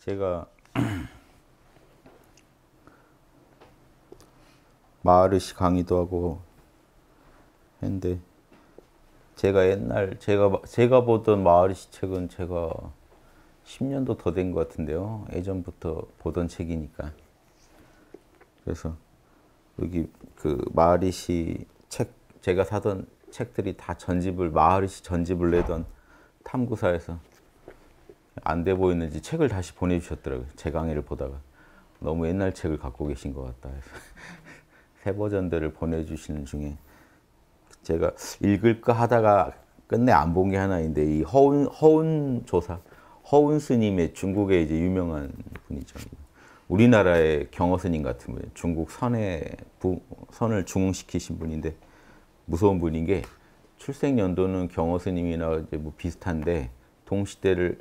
제가 마르시 강의도 하고 했는데 제가 옛날 제가 제가 보던 마르시 책은 제가 10년도 더 된 것 같은데요. 예전부터 보던 책이니까. 그래서 여기 그 마르시 책 제가 사던 책들이 다 전집을 마르시 전집을 내던 탐구사에서 안돼 보였는지 책을 다시 보내주셨더라고요. 제 강의를 보다가 너무 옛날 책을 갖고 계신 것 같다 해서 새 버전들을 보내주시는 중에 제가 읽을까 하다가 끝내 안 본 게 하나 인데이 허운 허운 조사 허운 스님의 중국의 이제 유명한 분이죠. 우리나라의 경어 스님 같은 분, 중국 선에 부, 선을 중흥시키신 분인데 무서운 분인 게 출생 연도는 경어 스님이나 뭐 비슷한데 동시대를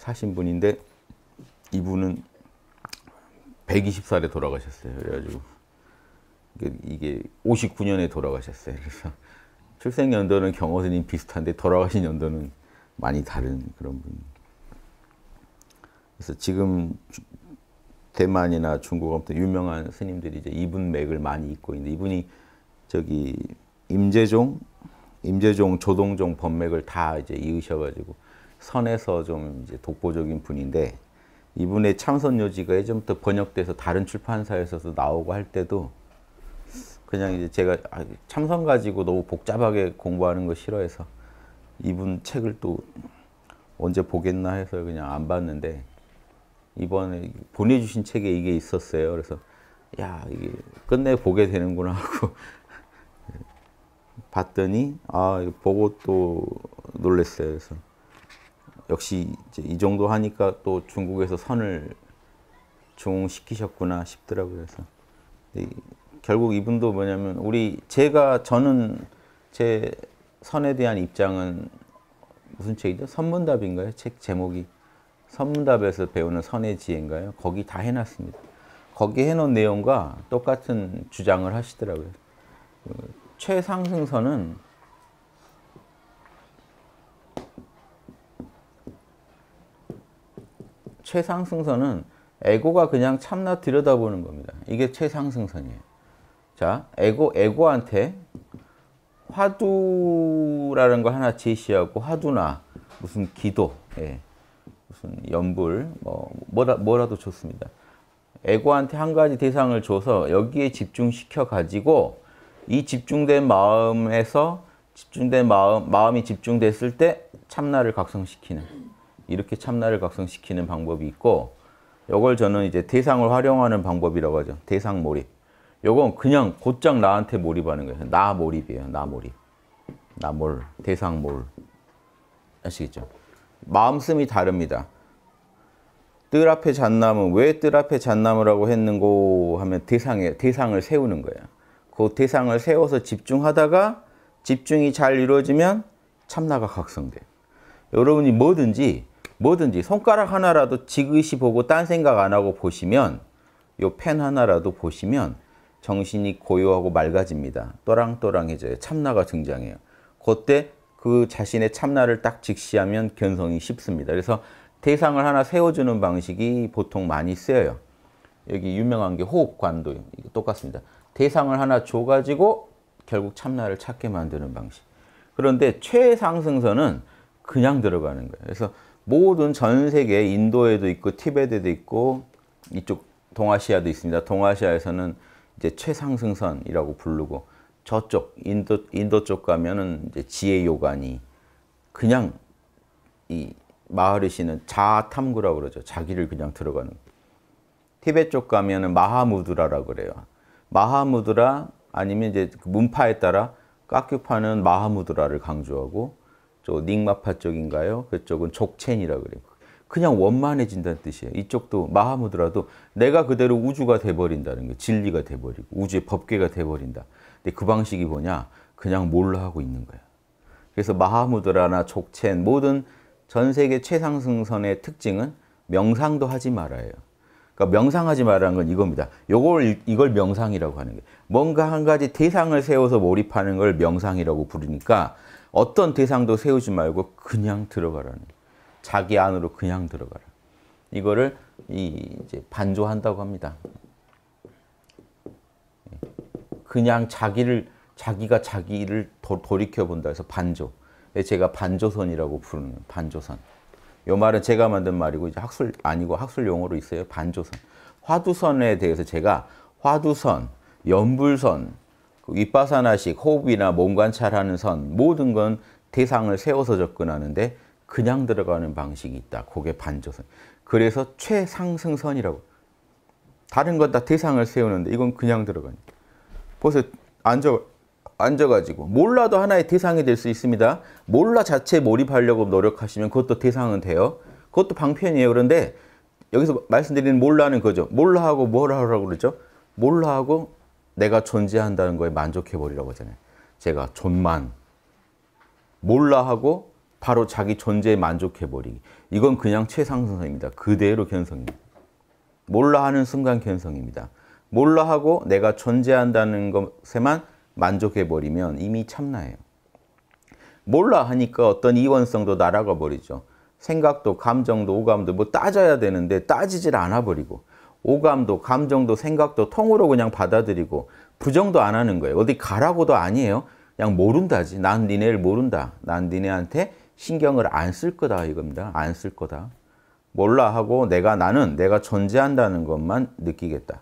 사신 분인데 이분은 120살에 돌아가셨어요. 그래가지고 이게 59년에 돌아가셨어요. 그래서 출생 연도는 경호 스님 비슷한데 돌아가신 연도는 많이 다른 그런 분. 그래서 지금 대만이나 중국 아무튼 유명한 스님들이 이제 이분 맥을 많이 잇고 있는데 이분이 저기 임재종, 임재종, 조동종 법맥을 다 이제 이으셔가지고 선에서 좀 이제 독보적인 분인데 이분의 참선 요지가 예전부터 번역돼서 다른 출판사에서도 나오고 할 때도 그냥 이제 제가 아, 참선 가지고 너무 복잡하게 공부하는 거 싫어해서 이분 책을 또 언제 보겠나 해서 그냥 안 봤는데 이번에 보내주신 책에 이게 있었어요. 그래서 야 이게 끝내 보게 되는구나 하고 봤더니 아 보고 또 놀랐어요. 그래서 역시 이제 이 정도 하니까 또 중국에서 선을 종시키셨구나 싶더라고요. 그래서 결국 이분도 뭐냐면 우리 제가 저는 제 선에 대한 입장은 무슨 책이죠? 선문답인가요? 책 제목이 선문답에서 배우는 선의 지혜인가요? 거기 다 해놨습니다. 거기 해놓은 내용과 똑같은 주장을 하시더라고요. 그 최상승선은 최상승선은 에고가 그냥 참나 들여다보는 겁니다. 이게 최상승선이에요. 자, 에고, 에고한테 화두라는 걸 하나 제시하고 화두나 무슨 기도, 예, 무슨 연불, 뭐, 뭐라, 뭐라도 좋습니다. 에고한테 한 가지 대상을 줘서 여기에 집중시켜 가지고 이 집중된 마음에서 집중된 마음, 마음이 집중됐을 때 참나를 각성시키는 이렇게 참나를 각성시키는 방법이 있고 이걸 저는 이제 대상을 활용하는 방법이라고 하죠. 대상 몰입. 이건 그냥 곧장 나한테 몰입하는 거예요. 나 몰입이에요. 나 몰입. 나 몰. 대상 몰. 아시겠죠? 마음씀이 다릅니다. 뜰 앞에 잣나무, 왜 뜰 앞에 잣나무라고 했는고 하면 대상에, 대상을 세우는 거예요. 그 대상을 세워서 집중하다가 집중이 잘 이루어지면 참나가 각성돼요. 여러분이 뭐든지 뭐든지 손가락 하나라도 지그시 보고 딴 생각 안 하고 보시면 요 펜 하나라도 보시면 정신이 고요하고 맑아집니다. 또랑또랑해져요. 참나가 등장해요. 그때 그 자신의 참나를 딱 직시하면 견성이 쉽습니다. 그래서 대상을 하나 세워주는 방식이 보통 많이 쓰여요. 여기 유명한 게 호흡관도 똑같습니다. 대상을 하나 줘가지고 결국 참나를 찾게 만드는 방식. 그런데 최상승선은 그냥 들어가는 거예요. 그래서 모든 전 세계 인도에도 있고 티베트도 에 있고 이쪽 동아시아도 있습니다. 동아시아에서는 이제 최상승선이라고 부르고 저쪽 인도 인도 쪽 가면은 이제 지혜 요간이 그냥 이 마하르시는 자 탐구라고 그러죠. 자기를 그냥 들어가는. 티베트 쪽 가면은 마하무드라라고 그래요. 마하무드라 아니면 이제 그 문파에 따라 까큐파는 마하무드라를 강조하고 저 닉마파 쪽인가요? 그쪽은 족첸이라 그래요. 그냥 원만해진다는 뜻이에요. 이쪽도 마하무드라도 내가 그대로 우주가 돼버린다는 거 진리가 돼버리고 우주의 법계가 돼버린다. 근데 그 방식이 뭐냐? 그냥 몰라 하고 있는 거야. 그래서 마하무드라나 족첸 모든 전 세계 최상승선의 특징은 명상도 하지 말아요. 그러니까 명상하지 말라는 건 이겁니다. 요걸 이걸 명상이라고 하는 게 뭔가 한 가지 대상을 세워서 몰입하는 걸 명상이라고 부르니까 어떤 대상도 세우지 말고 그냥 들어가라는 자기 안으로 그냥 들어가라. 이거를 이 이제 반조한다고 합니다. 그냥 자기를 자기가 자기를 도, 리켜 본다 해서 반조. 제가 반조선이라고 부르는 반조선. 요 말은 제가 만든 말이고 이제 학술 아니고 학술 용어로 있어요. 반조선. 화두선에 대해서 제가 화두선, 연불선 윗바사나식, 호흡이나 몸 관찰하는 선 모든 건 대상을 세워서 접근하는데 그냥 들어가는 방식이 있다. 그게 반조선. 그래서 최상승선이라고. 다른 건 다 대상을 세우는데 이건 그냥 들어가니까. 보세요. 앉아, 앉아가지고. 몰라도 하나의 대상이 될 수 있습니다. 몰라 자체 에 몰입하려고 노력하시면 그것도 대상은 돼요. 그것도 방편이에요. 그런데 여기서 말씀드리는 몰라는 거죠. 몰라하고 뭘 하라고 그러죠? 몰라하고 내가 존재한다는 거에 만족해버리라고 하잖아요. 제가 존만, 몰라 하고 바로 자기 존재에 만족해버리기. 이건 그냥 최상승입니다. 그대로 견성입니다. 몰라 하는 순간 견성입니다. 몰라 하고 내가 존재한다는 것에만 만족해버리면 이미 참나예요. 몰라 하니까 어떤 이원성도 날아가 버리죠. 생각도 감정도 오감도 뭐 따져야 되는데 따지질 않아 버리고 오감도 감정도 생각도 통으로 그냥 받아들이고 부정도 안 하는 거예요. 어디 가라고도 아니에요. 그냥 모른다지. 난 니네를 모른다. 난 니네한테 신경을 안 쓸 거다 이겁니다. 안 쓸 거다. 몰라 하고 내가 나는 내가 존재한다는 것만 느끼겠다.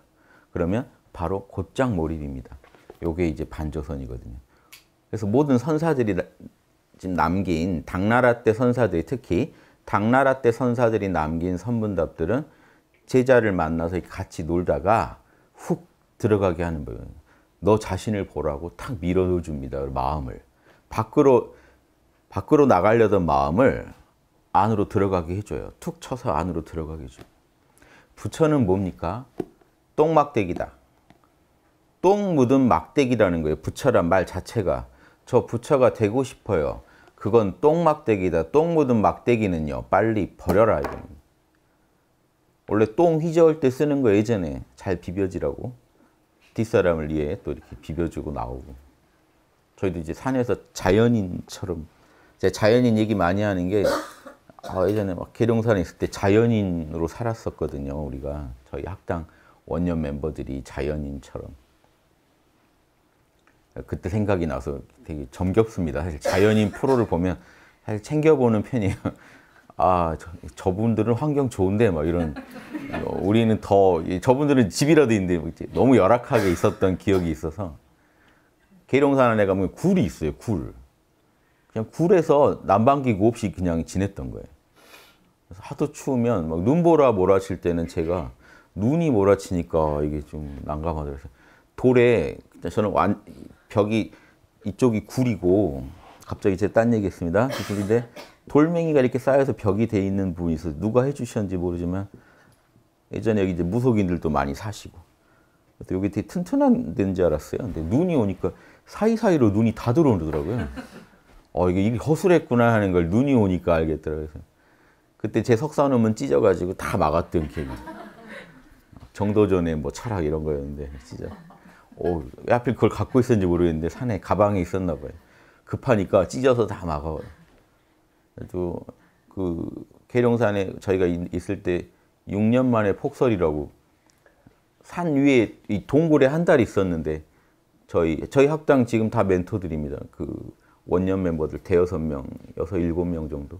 그러면 바로 곧장 몰입입니다. 요게 이제 반조선이거든요. 그래서 모든 선사들이 지금 남긴 당나라 때 선사들이 특히 당나라 때 선사들이 남긴 선문답들은 제자를 만나서 같이 놀다가 훅 들어가게 하는 거예요. 너 자신을 보라고 탁밀어넣 줍니다. 마음을. 밖으로 밖으로 나가려던 마음을 안으로 들어가게 해줘요. 툭 쳐서 안으로 들어가게 해줘요. 부처는 뭡니까? 똥막대기다. 똥 묻은 막대기라는 거예요. 부처란 말 자체가. 저 부처가 되고 싶어요. 그건 똥막대기다. 똥 묻은 막대기는요. 빨리 버려라. 이겁니다. 원래 똥 휘저을 때 쓰는 거 예전에 잘 비벼지라고 뒷사람을 위해 또 이렇게 비벼주고 나오고 저희도 이제 산에서 자연인처럼 제 자연인 얘기 많이 하는 게 아, 예전에 막 계룡산에 있을 때 자연인으로 살았었거든요 우리가 저희 학당 원년 멤버들이 자연인처럼 그때 생각이 나서 되게 정겹습니다 사실 자연인 프로를 보면 사실 챙겨보는 편이에요 아 저, 분들은 환경 좋은데 막 이런 어, 우리는 더 저분들은 집이라도 있는데 뭐 너무 열악하게 있었던 기억이 있어서 계룡산에 가면 굴이 있어요 굴 그냥 굴에서 난방기구 없이 그냥 지냈던 거예요 하도 추우면 막 눈보라 몰아칠 때는 제가 눈이 몰아치니까 이게 좀 난감하더라고요 돌에 저는 완 벽이 이쪽이 굴이고 갑자기 제 딴 얘기했습니다. 근데 그 돌멩이가 이렇게 쌓여서 벽이 돼 있는 부분이 있어서 누가 해주셨는지 모르지만 예전에 여기 이제 무속인들도 많이 사시고 여기 되게 튼튼한 데인 줄 알았어요. 근데 눈이 오니까 사이사이로 눈이 다 들어오더라고요. 어 이게 허술했구나 하는 걸 눈이 오니까 알겠더라고요. 그때 제 석사놈은 찢어가지고 다 막았던 기억이 정도전에 뭐 철학 이런 거였는데 찢어. 오, 왜 하필 그걸 갖고 있었는지 모르겠는데 산에 가방에 있었나 봐요. 급하니까 찢어서 다 막아요. 또그 계룡산에 저희가 있을 때 6년 만에 폭설이라고 산 위에 이 동굴에 한 달 있었는데 저희 저희 학당 지금 다 멘토들입니다. 그 원년 멤버들 대여섯 명, 여섯 일곱 명 정도.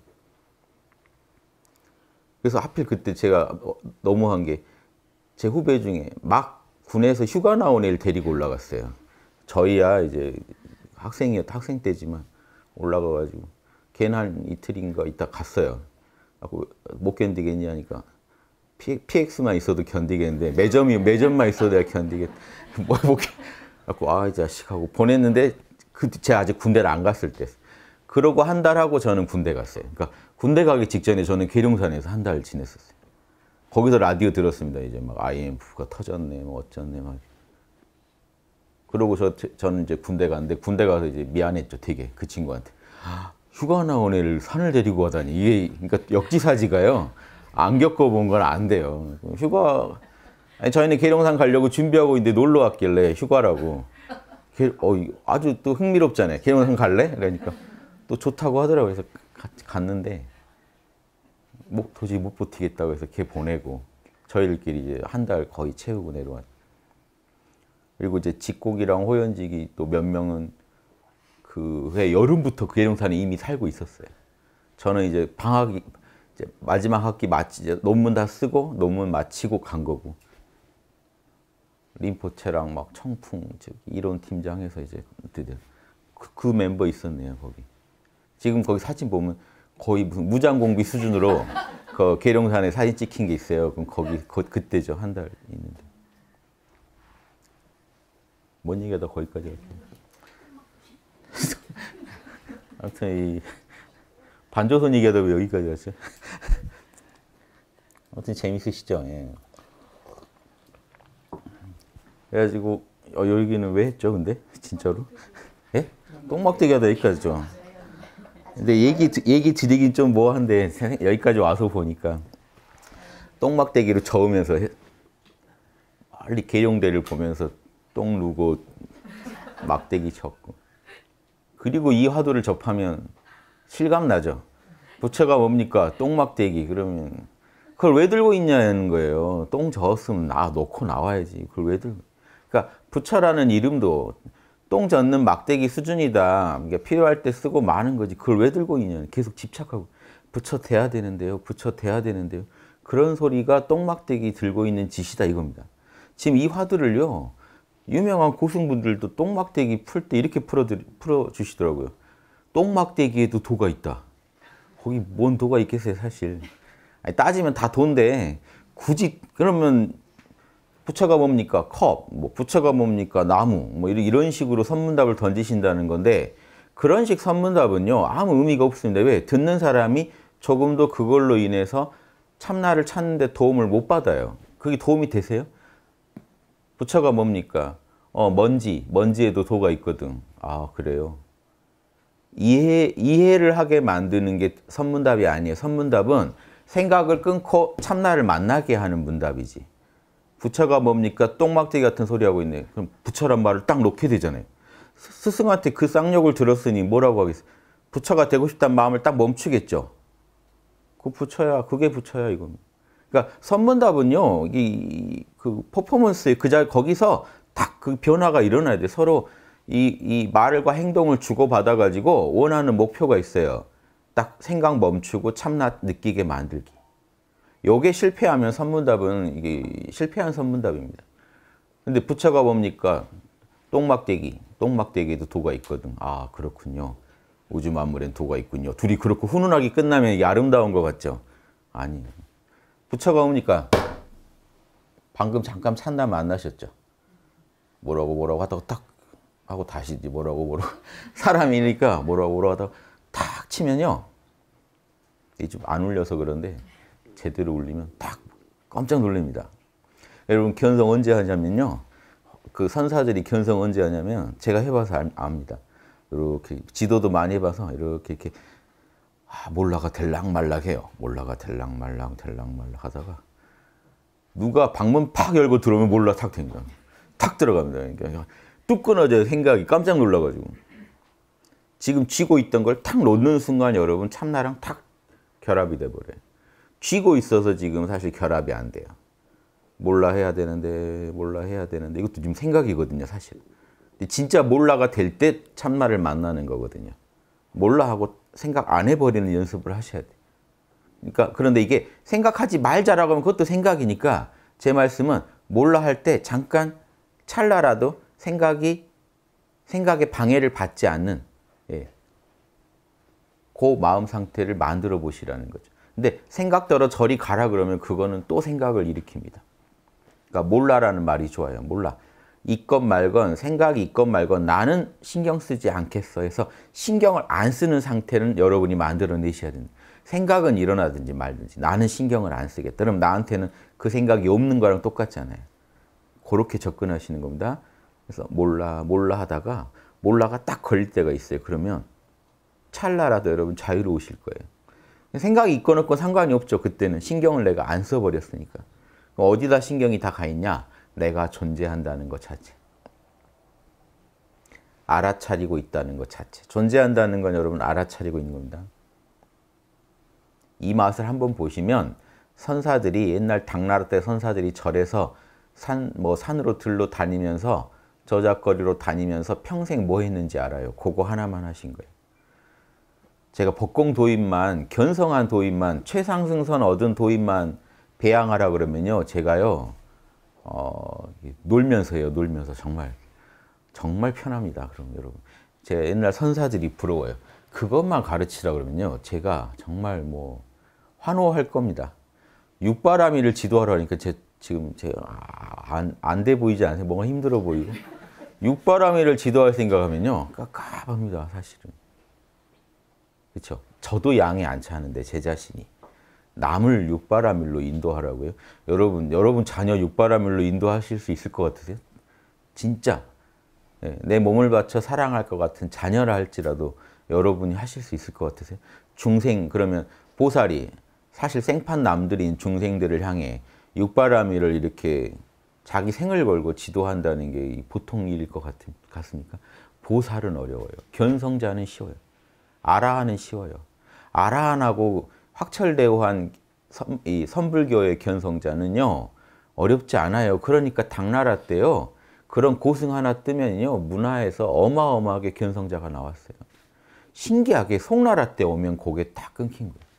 그래서 하필 그때 제가 어, 너무한 게 제 후배 중에 막 군에서 휴가 나온 애를 데리고 올라갔어요. 저희야 이제 학생이었다 학생 때지만 올라가가지고 걔는 한 이틀인가 있다 갔어요. 못 견디겠냐 하니까 P, x 만 있어도 견디겠는데 매점이 매점만 있어도 내가 견디겠. 뭐못 뭐, 갖 아이 자식 하고 보냈는데 그제 아직 군대를 안 갔을 때. 그러고 한 달 하고 저는 군대 갔어요. 그러니까 군대 가기 직전에 저는 계룡산에서 한 달 지냈었어요. 거기서 라디오 들었습니다. 이제 막 IMF가 터졌네, 뭐 어쩌네 막 그러고서 저는 이제 군대 갔는데 군대 가서 이제 미안했죠, 되게 그 친구한테. 휴가 나온 애를 산을 데리고 가다니 이게 그러니까 역지사지가요. 안 겪어본 건 안 돼요. 휴가 아니, 저희는 계룡산 가려고 준비하고 있는데 놀러 왔길래 휴가라고. 게, 어, 아주 또 흥미롭잖아요. 계룡산 갈래? 그러니까 또 좋다고 하더라고요. 그래서 가, 갔는데 목 뭐, 도저히 못 버티겠다고 해서 걔 보내고 저희들끼리 이제 한 달 거의 채우고 내려왔죠. 그리고 이제 직곡이랑 호연직이 또 몇 명은 그회 여름부터 계룡산에 그 이미 살고 있었어요. 저는 이제 방학 이제 마지막 학기 마치 이제 논문 다 쓰고 논문 마치고 간 거고 림포체랑 막 청풍 즉 이런 팀장에서 이제 드디어 그, 그 멤버 있었네요 거기. 지금 거기 사진 보면 거의 무슨 무장 공비 수준으로 그 계룡산에 사진 찍힌 게 있어요. 그럼 거기 거, 그때죠 한 달 있는데. 뭔 얘기하다 거기까지 왔지 아무튼 이 반조선 얘기하다 왜 여기까지 갔지? 아무튼 재밌으시죠? 예. 그래가지고 어, 여기는 왜 했죠? 근데 진짜로? 예? 똥막대기 하다 여기까지죠. 근데 얘기 얘기 드리긴 좀 뭐한데 여기까지 와서 보니까 똥막대기로 저으면서 해, 리 계룡대를 보면서 똥 누고 막대기 쳤고 그리고 이 화두를 접하면 실감 나죠. 부채가 뭡니까? 똥막대기. 그러면 그걸 왜 들고 있냐는 거예요. 똥 젖었으면 나 놓고 나와야지. 그걸 왜 들고? 그러니까 부처라는 이름도 똥 젖는 막대기 수준이다. 그러니까 필요할 때 쓰고 마는 거지. 그걸 왜 들고 있냐. 계속 집착하고 부처 돼야 되는데요. 부처 돼야 되는데요. 그런 소리가 똥막대기 들고 있는 짓이다 이겁니다. 지금 이 화두를요. 유명한 고승분들도 똥막대기 풀 때 이렇게 풀어드리, 풀어주시더라고요. 똥막대기에도 도가 있다. 거기 뭔 도가 있겠어요, 사실. 아니, 따지면 다 돈데 굳이 그러면 부처가 뭡니까? 컵, 뭐 부처가 뭡니까? 나무, 뭐 이런 식으로 선문답을 던지신다는 건데 그런 식 선문답은요 아무 의미가 없습니다. 왜? 듣는 사람이 조금도 그걸로 인해서 참나를 찾는 데 도움을 못 받아요. 그게 도움이 되세요? 부처가 뭡니까? 어, 먼지, 먼지에도 도가 있거든. 아, 그래요. 이해, 이해를 하게 만드는 게 선문답이 아니에요. 선문답은 생각을 끊고 참나를 만나게 하는 문답이지. 부처가 뭡니까? 똥막대기 같은 소리하고 있네. 그럼 부처란 말을 딱 놓게 되잖아요. 스승한테 그 쌍욕을 들었으니 뭐라고 하겠어. 부처가 되고 싶다는 마음을 딱 멈추겠죠. 그 부처야, 그게 부처야 이겁니다. 그러니까 선문답은요, 이 그 퍼포먼스의 그자 거기서 딱 그 변화가 일어나야 돼. 서로 이, 이 말과 행동을 주고받아 가지고 원하는 목표가 있어요. 딱 생각 멈추고 참나 느끼게 만들기. 요게 실패하면 선문답은 이게 실패한 선문답입니다. 근데 부처가 뭡니까? 똥막대기. 똥막대기에도 도가 있거든. 아, 그렇군요. 우주 만물엔 도가 있군요. 둘이 그렇고 훈훈하게 끝나면 이게 아름다운 것 같죠? 아니 부처가 오니까 방금 잠깐 찬나 만나셨죠. 뭐라고 뭐라고 하다가 딱 하고 다시 뭐라고 뭐라고 사람이니까 뭐라고 뭐라고 하다가 탁 치면요. 좀안 울려서 그런데 제대로 울리면 딱 깜짝 놀랍니다. 여러분 견성 언제 하냐면요. 그 선사들이 견성 언제 하냐면 제가 해봐서 압니다. 이렇게 지도도 많이 해봐서 이렇게 이렇게 아, 몰라가 될락말락해요. 몰라가 될락말락 될락말락 하다가 누가 방문 팍 열고 들어오면 몰라 탁 된다. 탁 들어갑니다. 그러니까 뚝 끊어져 생각이 깜짝 놀라가지고 지금 쥐고 있던 걸 탁 놓는 순간 여러분 참나랑 탁 결합이 돼버려. 쥐고 있어서 지금 사실 결합이 안 돼요. 몰라 해야 되는데 몰라 해야 되는데 이것도 지금 생각이거든요 사실. 진짜 몰라가 될 때 참나를 만나는 거거든요. 몰라 하고 생각 안 해버리는 연습을 하셔야 돼요. 그러니까 그런데 이게 생각하지 말자라고 하면 그것도 생각이니까 제 말씀은 몰라 할 때 잠깐 찰나라도 생각이 생각의 방해를 받지 않는 예. 그 마음 상태를 만들어 보시라는 거죠. 근데 생각대로 저리 가라 그러면 그거는 또 생각을 일으킵니다. 그러니까 몰라라는 말이 좋아요. 몰라. 있건 말건 생각이 있건 말건 나는 신경 쓰지 않겠어 해서 신경을 안 쓰는 상태는 여러분이 만들어내셔야 된다. 생각은 일어나든지 말든지 나는 신경을 안 쓰겠다. 그럼 나한테는 그 생각이 없는 거랑 똑같잖아요. 그렇게 접근하시는 겁니다. 그래서 몰라 몰라 하다가 몰라가 딱 걸릴 때가 있어요. 그러면 찰나라도 여러분 자유로우실 거예요. 생각이 있건 없건 상관이 없죠. 그때는 신경을 내가 안 써버렸으니까. 어디다 신경이 다 가 있냐? 내가 존재한다는 것 자체. 알아차리고 있다는 것 자체. 존재한다는 건 여러분 알아차리고 있는 겁니다. 이 맛을 한번 보시면 선사들이 옛날 당나라 때 선사들이 절에서 산, 뭐 산으로 들로 다니면서 저작거리로 다니면서 평생 뭐 했는지 알아요. 그거 하나만 하신 거예요. 제가 법공 도인만, 견성한 도인만, 최상승선 얻은 도인만 배양하라 그러면요. 제가요. 어, 놀면서요, 놀면서 정말 정말 편합니다. 그럼 여러분, 제 옛날 선사들이 부러워요. 그것만 가르치라 그러면요, 제가 정말 뭐 환호할 겁니다. 육바라미를 지도하라니까 제 지금 제안안돼 아, 보이지 않아요? 뭔가 힘들어 보이고 육바라미를 지도할 생각하면요, 깝깝합니다, 사실은. 그렇죠? 저도 양이 안 차는데 제 자신이. 남을 육바라밀로 인도하라고요? 여러분, 여러분 자녀 육바라밀로 인도하실 수 있을 것 같으세요? 진짜 예, 내 몸을 바쳐 사랑할 것 같은 자녀라 할지라도 여러분이 하실 수 있을 것 같으세요? 중생 그러면 보살이 사실 생판 남들인 중생들을 향해 육바라밀을 이렇게 자기 생을 걸고 지도한다는 게 보통 일일 것 같, 같습니까? 보살은 어려워요. 견성자는 쉬워요. 아라하는 쉬워요. 아라한하고 확철대오한 선, 이 선불교의 견성자는요. 어렵지 않아요. 그러니까 당나라 때요. 그런 고승 하나 뜨면요. 문화에서 어마어마하게 견성자가 나왔어요. 신기하게 송나라 때 오면 그게 다 끊긴 거예요.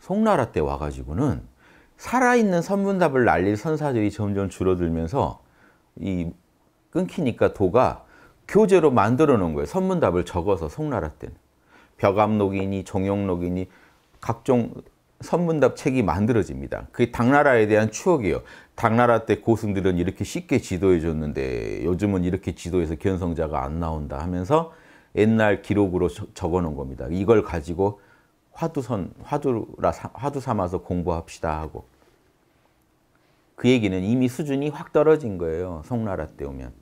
송나라 때 와가지고는 살아있는 선문답을 날릴 선사들이 점점 줄어들면서 이 끊기니까 도가 교재로 만들어 놓은 거예요. 선문답을 적어서 송나라 때는. 벽암록이니 종용록이니 각종 선문답 책이 만들어집니다. 그게 당나라에 대한 추억이에요. 당나라 때 고승들은 이렇게 쉽게 지도해 줬는데 요즘은 이렇게 지도해서 견성자가 안 나온다 하면서 옛날 기록으로 적어 놓은 겁니다. 이걸 가지고 화두선 화두라 화두 삼아서 공부합시다 하고 그 얘기는 이미 수준이 확 떨어진 거예요. 송나라 때 오면.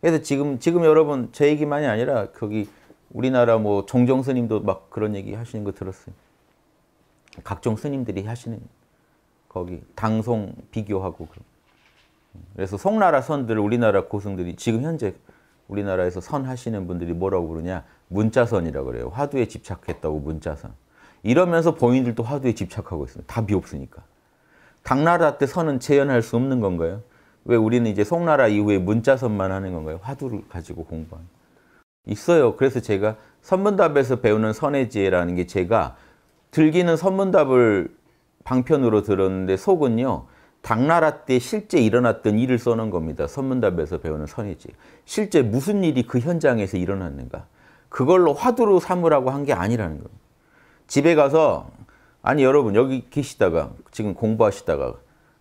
그래서 지금 지금 여러분 제 얘기만이 아니라 거기 우리나라 뭐 종정 스님도 막 그런 얘기 하시는 거 들었어요. 각종 스님들이 하시는 거기 당송 비교하고 그래서 송나라 선들 우리나라 고승들이 지금 현재 우리나라에서 선 하시는 분들이 뭐라고 그러냐 문자선이라고 그래요. 화두에 집착했다고 문자선. 이러면서 본인들도 화두에 집착하고 있습니다. 답이 없으니까. 당나라 때 선은 재현할 수 없는 건가요? 왜 우리는 이제 송나라 이후에 문자선만 하는 건가요? 화두를 가지고 공부하는. 있어요. 그래서 제가 선문답에서 배우는 선의 지혜라는 게 제가 들기는 선문답을 방편으로 들었는데 속은요. 당나라 때 실제 일어났던 일을 써는 겁니다. 선문답에서 배우는 선이지. 실제 무슨 일이 그 현장에서 일어났는가. 그걸로 화두로 삼으라고 한 게 아니라는 겁니다. 집에 가서 아니 여러분 여기 계시다가 지금 공부하시다가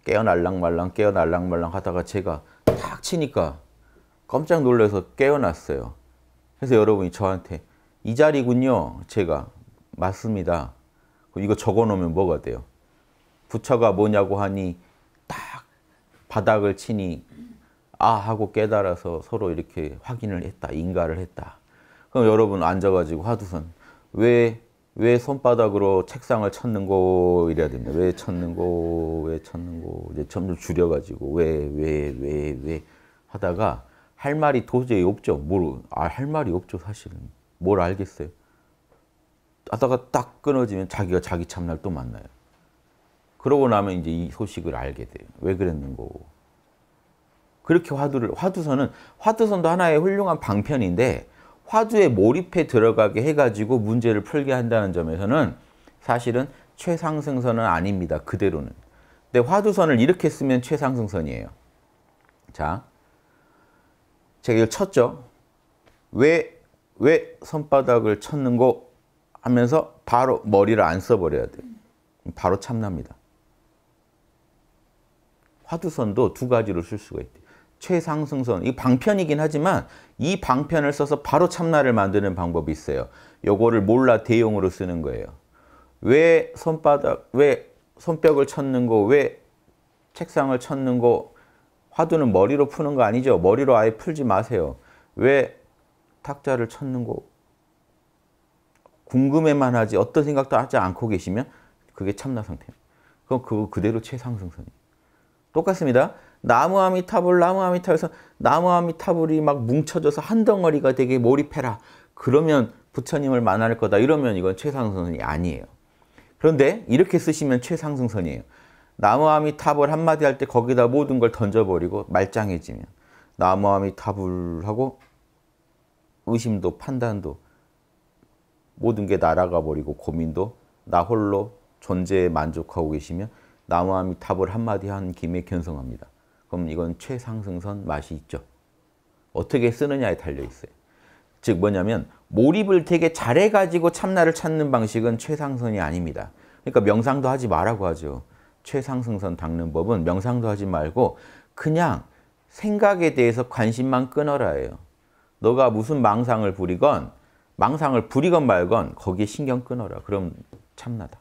깨어날랑말랑 깨어날랑말랑 하다가 제가 탁 치니까 깜짝 놀라서 깨어났어요. 그래서 여러분이 저한테 이 자리군요. 제가 맞습니다. 그 이거 적어 놓으면 뭐가 돼요? 부처가 뭐냐고 하니 딱 바닥을 치니 아 하고 깨달아서 서로 이렇게 확인을 했다. 인가를 했다. 그럼 여러분 앉아가지고 화두선 왜, 왜 손바닥으로 책상을 쳤는고 이래야 됩니다. 왜 쳤는고, 왜 쳤는고 이제 점점 줄여가지고 왜, 왜, 왜, 왜 하다가 할 말이 도저히 없죠. 뭘, 아, 할 말이 없죠 사실은. 뭘 알겠어요. 하다가 딱 끊어지면 자기가 자기 참날 또 만나요. 그러고 나면 이제 이 소식을 알게 돼요. 왜 그랬는 고 그렇게 화두를, 화두선은, 화두선도 하나의 훌륭한 방편인데, 화두에 몰입해 들어가게 해가지고 문제를 풀게 한다는 점에서는 사실은 최상승선은 아닙니다. 그대로는. 근데 화두선을 이렇게 쓰면 최상승선이에요. 자, 제가 이걸 쳤죠? 왜, 왜 손바닥을 쳤는고? 하면서 바로 머리를 안 써버려야 돼요. 바로 참납니다. 화두선도 두 가지로 쓸 수가 있대요. 최상승선, 이 방편이긴 하지만 이 방편을 써서 바로 참나를 만드는 방법이 있어요. 요거를 몰라 대용으로 쓰는 거예요. 왜 손바닥, 왜 손뼉을 쳤는 거, 왜 책상을 쳤는 거, 화두는 머리로 푸는 거 아니죠? 머리로 아예 풀지 마세요. 왜 탁자를 쳤는 거, 궁금해만 하지 어떤 생각도 하지 않고 계시면 그게 참나 상태예니 그럼 그 그대로 최상승선이에요. 똑같습니다. 나무 아미타불, 나무 아미타불에서 나무 아미타불이 막 뭉쳐져서 한 덩어리가 되게 몰입해라. 그러면 부처님을 만날 거다. 이러면 이건 최상승선이 아니에요. 그런데 이렇게 쓰시면 최상승선이에요. 나무 아미타불 한마디 할 때 거기다 모든 걸 던져버리고 말짱해지면 나무 아미타불 하고 의심도 판단도 모든 게 날아가 버리고 고민도 나 홀로 존재에 만족하고 계시면 나무함이 답을 한마디 한 김에 견성합니다. 그럼 이건 최상승선 맛이 있죠. 어떻게 쓰느냐에 달려 있어요. 즉 뭐냐면 몰입을 되게 잘해가지고 참나를 찾는 방식은 최상선이 아닙니다. 그러니까 명상도 하지 말라고 하죠. 최상승선 닦는 법은 명상도 하지 말고 그냥 생각에 대해서 관심만 끊어라 해요. 너가 무슨 망상을 부리건 망상을 부리건 말건 거기에 신경 끊어라. 그럼 참나다.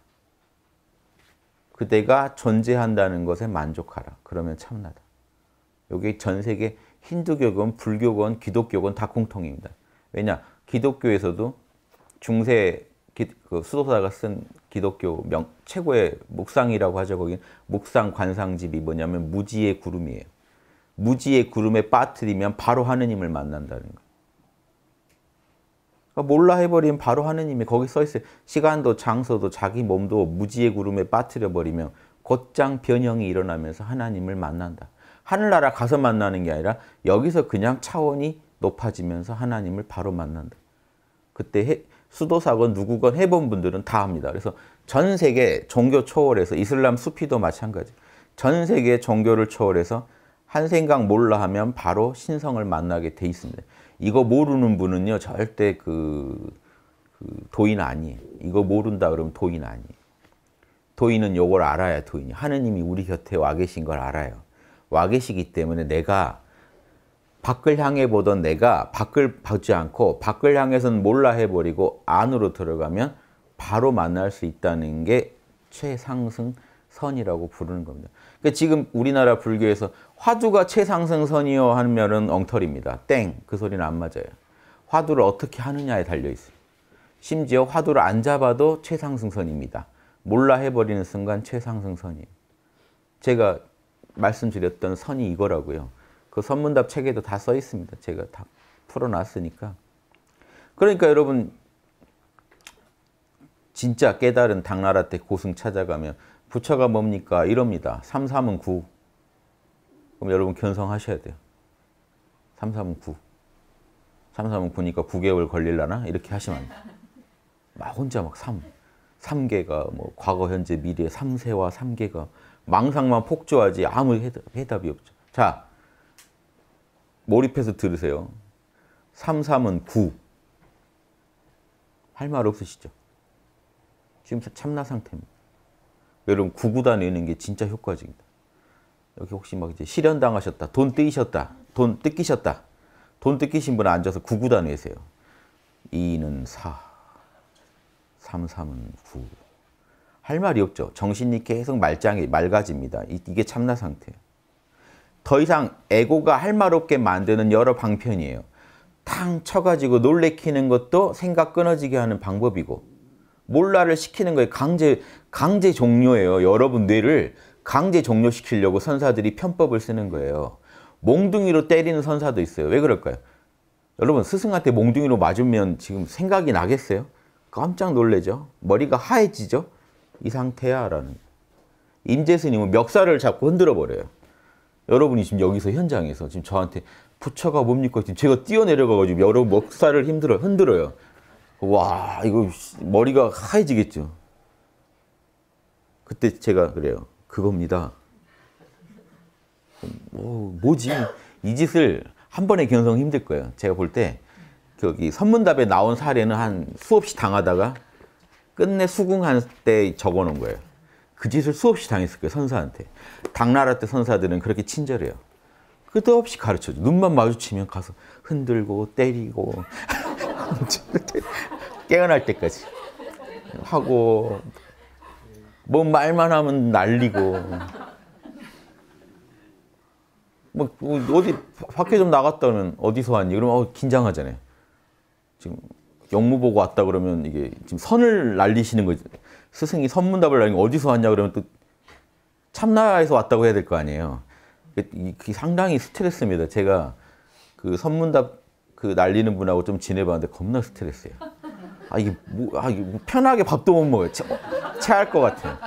그대가 존재한다는 것에 만족하라. 그러면 참나다. 여기 전 세계 힌두교건, 불교건, 기독교건 다 공통입니다. 왜냐? 기독교에서도 중세 기, 그 수도사가 쓴 기독교 명, 최고의 묵상이라고 하죠. 거긴 묵상 관상집이 뭐냐면 무지의 구름이에요. 무지의 구름에 빠뜨리면 바로 하느님을 만난다는 거. 그러니까 몰라 해버리면 바로 하느님이 거기 서 있어요. 시간도 장소도 자기 몸도 무지의 구름에 빠뜨려 버리면 곧장 변형이 일어나면서 하나님을 만난다. 하늘나라 가서 만나는 게 아니라 여기서 그냥 차원이 높아지면서 하나님을 바로 만난다. 그때 해, 수도사건 누구건 해본 분들은 다 합니다. 그래서 전 세계 종교 초월해서 이슬람 수피도 마찬가지. 전 세계 종교를 초월해서 한 생각 몰라 하면 바로 신성을 만나게 돼 있습니다. 이거 모르는 분은요 절대 그, 그 도인 아니에요. 이거 모른다 그러면 도인 아니에요. 도인은 요걸 알아야 도인이 하느님이 우리 곁에 와 계신 걸 알아요. 와 계시기 때문에 내가 밖을 향해 보던 내가 밖을 보지 않고 밖을 향해서는 몰라 해버리고 안으로 들어가면 바로 만날 수 있다는 게 최상승 선이라고 부르는 겁니다. 그러니까 지금 우리나라 불교에서 화두가 최상승선이요 하면은 엉터리입니다. 땡! 그 소리는 안 맞아요. 화두를 어떻게 하느냐에 달려있어요. 심지어 화두를 안 잡아도 최상승선입니다. 몰라 해버리는 순간 최상승선이에요. 제가 말씀드렸던 선이 이거라고요. 그 선문답 책에도 다 써 있습니다. 제가 다 풀어놨으니까. 그러니까 여러분 진짜 깨달은 당나라 때 고승 찾아가면 부처가 뭡니까? 이럽니다. 삼삼은 구. 그럼 여러분 견성하셔야 돼요. 3, 3 9. 3, 3 9니까 9개월 걸릴라나? 이렇게 하시면 막 혼자 막 3. 3개가 뭐 과거, 현재, 미래 3세와 3개가 망상만 폭주하지 아무 해답, 이 없죠. 자, 몰입해서 들으세요. 3, 3은 9. 할 말 없으시죠? 지금 참나 상태입니다. 여러분 9, 9다 내는 게 진짜 효과적입니다. 여기 혹시 막 이제 실현당하셨다, 돈 뜯기셨다, 돈 뜯기셨다, 돈 뜯기신 분 앉아서 구구단 외세요. 2는 4, 3, 3은 9. 할 말이 없죠. 정신이 계속 말짱이 맑아집니다. 이, 게 참나 상태더 이상 에고가 할 말 없게 만드는 여러 방편이에요. 탕 쳐가지고 놀래키는 것도 생각 끊어지게 하는 방법이고 몰라를 시키는 거예요. 강제 강제 종료예요. 여러분 뇌를 강제 종료시키려고 선사들이 편법을 쓰는 거예요. 몽둥이로 때리는 선사도 있어요. 왜 그럴까요? 여러분 스승한테 몽둥이로 맞으면 지금 생각이 나겠어요? 깜짝 놀래죠. 머리가 하얘지죠. 이 상태야 라는 임재스님은 멱살을 잡고 흔들어 버려요. 여러분이 지금 여기서 현장에서 지금 저한테 부처가 뭡니까? 지금 제가 뛰어내려가가지고 여러분 멱살을 힘들어 흔들어요. 와 이거 머리가 하얘지겠죠. 그때 제가 그래요. 그겁니다. 뭐, 뭐지? 이 짓을 한 번에 견성 힘들 거예요. 제가 볼 때, 여기 선문답에 나온 사례는 한 수없이 당하다가 끝내 수긍한 때 적어 놓은 거예요. 그 짓을 수없이 당했을 거예요, 선사한테. 당나라 때 선사들은 그렇게 친절해요. 끝없이 가르쳐줘. 눈만 마주치면 가서 흔들고, 때리고, 깨어날 때까지 하고, 뭐 말만 하면 난리고. 뭐 어디 밖에 좀 나갔다는 어디서 왔니? 그러면 어, 긴장하잖아요. 지금 영무 보고 왔다 그러면 이게 지금 선을 날리시는 거죠. 스승이 선문답을 날리는 어디서 왔냐 그러면 또 참나에서 왔다고 해야 될 거 아니에요. 그게 상당히 스트레스입니다. 제가 그 선문답 그 날리는 분하고 좀 지내봤는데 겁나 스트레스예요. 아 이게 뭐, 아, 이게 뭐 편하게 밥도 못 먹어요. 체할 것 같아.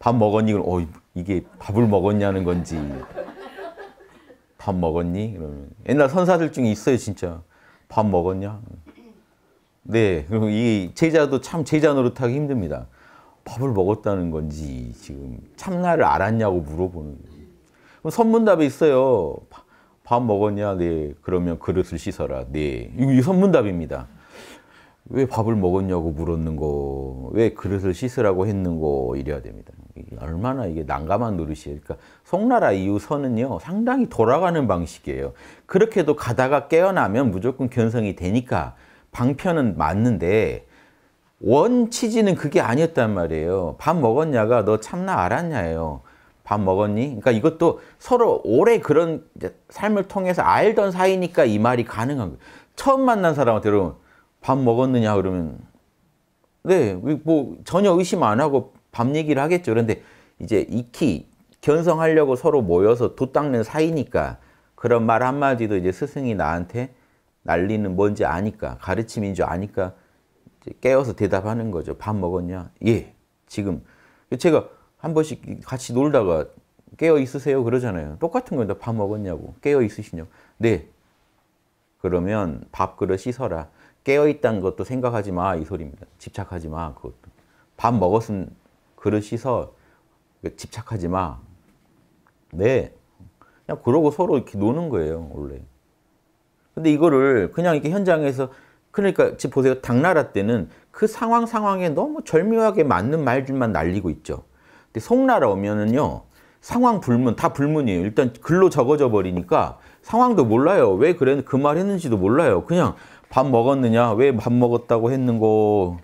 밥 먹었니? 어 이게 밥을 먹었냐는 건지 밥 먹었니? 그러면 옛날 선사들 중에 있어요 진짜 밥 먹었냐? 네그리이 제자도 참 제자 노릇하기 힘듭니다. 밥을 먹었다는 건지 지금 참나를 알았냐고 물어보는 그럼 선문답에 있어요. 밥 먹었냐? 네. 그러면 그릇을 씻어라. 네. 이 선문답입니다. 왜 밥을 먹었냐고 물었는 거, 왜 그릇을 씻으라고 했는 거 이래야 됩니다. 얼마나 이게 난감한 노릇이에요. 그러니까 송나라 이후 선은요 상당히 돌아가는 방식이에요. 그렇게도 가다가 깨어나면 무조건 견성이 되니까 방편은 맞는데 원 취지는 그게 아니었단 말이에요. 밥 먹었냐가 너 참나 알았냐예요. 밥 먹었니? 그러니까 이것도 서로 오래 그런 삶을 통해서 알던 사이니까 이 말이 가능한 거예요. 처음 만난 사람한테 여러분 밥 먹었느냐 그러면 네, 뭐 전혀 의심 안 하고 밥 얘기를 하겠죠. 그런데 이제 익히 견성하려고 서로 모여서 도 닦는 사이니까 그런 말 한마디도 이제 스승이 나한테 난리는 뭔지 아니까 가르침인 줄 아니까 깨어서 대답하는 거죠. 밥 먹었냐? 예, 지금. 제가 한 번씩 같이 놀다가 깨어 있으세요 그러잖아요. 똑같은 겁니다. 밥 먹었냐고. 깨어 있으시냐고. 네. 그러면 밥그릇 씻어라. 깨어있다는 것도 생각하지 마 이 소리입니다. 집착하지 마 그것도. 밥먹었으 그릇 씻어 집착하지 마. 네. 그냥 그러고 서로 이렇게 노는 거예요 원래. 근데 이거를 그냥 이렇게 현장에서 그러니까 지금 보세요 당나라 때는 그 상황 상황에 너무 절묘하게 맞는 말들만 날리고 있죠. 근데 송나라 오면은요 상황 불문 다 불문이에요. 일단 글로 적어져 버리니까 상황도 몰라요. 왜 그랬 그 는지도 몰라요. 그냥 밥 먹었느냐? 왜 밥 먹었다고 했는고?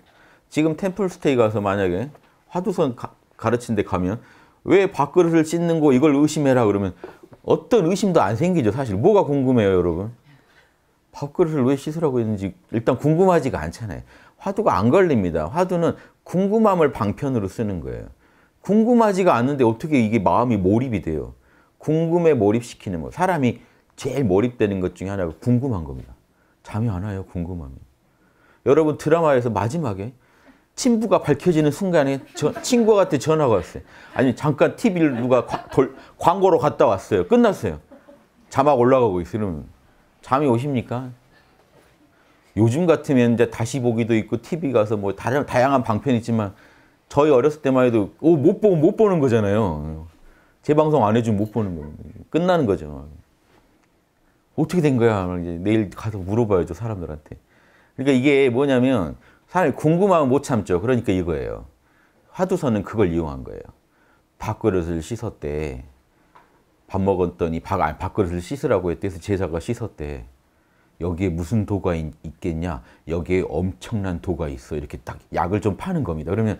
지금 템플스테이 가서 만약에 화두선 가, 르친데 가면 왜 밥그릇을 씻는고 이걸 의심해라 그러면 어떤 의심도 안 생기죠 사실 뭐가 궁금해요 여러분 밥그릇을 왜 씻으라고 했는지 일단 궁금하지가 않잖아요 화두가 안 걸립니다 화두는 궁금함을 방편으로 쓰는 거예요 궁금하지가 않는데 어떻게 이게 마음이 몰입이 돼요 궁금에 몰입시키는 거 사람이 제일 몰입되는 것 중에 하나가 궁금한 겁니다 잠이 안 와요. 궁금함이. 여러분 드라마에서 마지막에 친부가 밝혀지는 순간에 저, 친구한테 전화가 왔어요. 아니 잠깐 TV를 누가 과, 돌, 광고로 갔다 왔어요. 끝났어요. 자막 올라가고 있으면 잠이 오십니까? 요즘 같으면 이제 다시 보기도 있고 TV 가서 뭐 다른 다양한 방편이 있지만 저희 어렸을 때만 해도 오, 못 보면 못 보는 거잖아요. 재방송 안 해주면 못 보는 거예요. 끝나는 거죠. 어떻게 된 거야? 이제 내일 가서 물어봐야죠 사람들한테. 그러니까 이게 뭐냐면 사람이 궁금하면 못 참죠. 그러니까 이거예요. 화두선은 그걸 이용한 거예요. 밥그릇을 씻었대. 밥 먹었더니 밥, 아니, 밥그릇을 씻으라고 했대서 제사가 씻었대. 여기에 무슨 도가 있, 겠냐 여기에 엄청난 도가 있어. 이렇게 딱 약을 좀 파는 겁니다. 그러면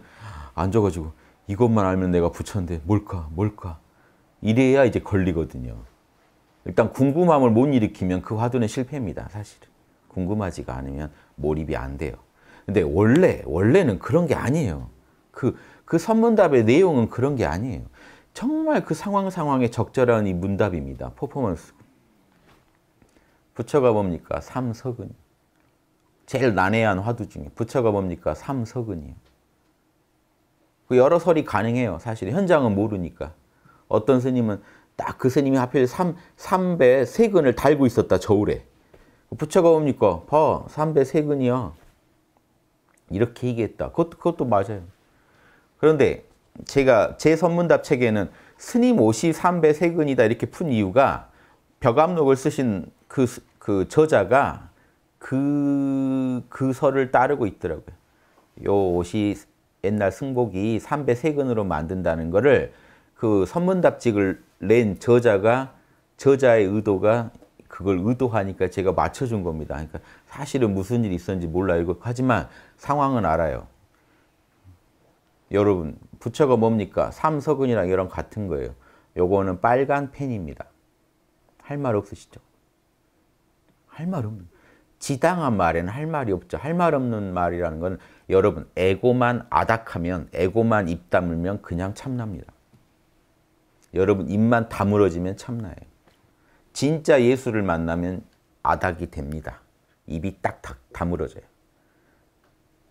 앉아가지고 이것만 알면 내가 부처인데 뭘까, 뭘까. 이래야 이제 걸리거든요. 일단 궁금함을 못 일으키면 그 화두는 실패입니다. 사실은. 궁금하지가 않으면 몰입이 안 돼요. 근데 원래, 원래는 그런 게 아니에요. 그, 그 선문답의 내용은 그런 게 아니에요. 정말 그 상황 상황에 적절한 이 문답입니다. 퍼포먼스. 부처가 뭡니까? 삼석은. 제일 난해한 화두 중에 부처가 뭡니까? 삼석은이요. 그 여러 설이 가능해요. 사실 현장은 모르니까. 어떤 스님은 딱그 스님이 하필 삼, 삼배 세근을 달고 있었다, 저울에. 부처가 옵니까? 봐, 삼배 세근이야. 이렇게 얘기했다. 그것도, 그것도 맞아요. 그런데 제가 제 선문답 책에는 스님 옷이 삼배 세근이다 이렇게 푼 이유가 벽암록을 쓰신 그, 그 저자가 그, 그 설을 따르고 있더라고요. 요 옷이 옛날 승복이 삼배 세근으로 만든다는 거를 그 선문답직을 낸 저자가 저자의 의도가 그걸 의도하니까 제가 맞춰준 겁니다. 그러니까 사실은 무슨 일이 있었는지 몰라요. 하지만 상황은 알아요. 여러분 부처가 뭡니까? 삼서근이랑 이랑 같은 거예요. 요거는 빨간 펜입니다. 할 말 없으시죠? 할 말 없는 지당한 말에는 할 말이 없죠. 할 말 없는 말이라는 건 여러분 에고만 아닥하면 에고만 입 다물면 그냥 참납니다. 여러분 입만 다물어지면 참나예요. 진짜 예수를 만나면 아닥이 됩니다. 입이 딱딱 다물어져요.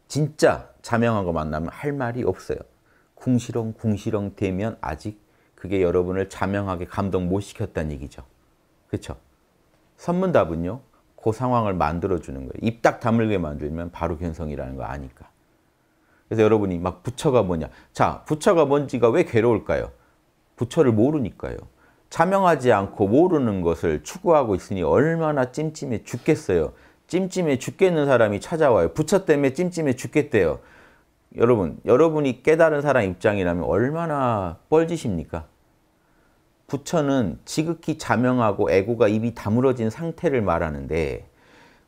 진짜 자명한 거 만나면 할 말이 없어요. 궁시렁 궁시렁 되면 아직 그게 여러분을 자명하게 감동 못 시켰다는 얘기죠. 그렇죠? 선문답은요. 그 상황을 만들어주는 거예요. 입 딱 다물게 만들면 바로 견성이라는 거 아니까. 그래서 여러분이 막 부처가 뭐냐. 자, 부처가 뭔지가 왜 괴로울까요? 부처를 모르니까요. 차명하지 않고 모르는 것을 추구하고 있으니 얼마나 찜찜해 죽겠어요. 찜찜해 죽겠는 사람이 찾아와요. 부처 때문에 찜찜해 죽겠대요. 여러분, 여러분이 깨달은 사람 입장이라면 얼마나 뻘짓입니까? 부처는 지극히 자명하고 에고가 입이 다물어진 상태를 말하는데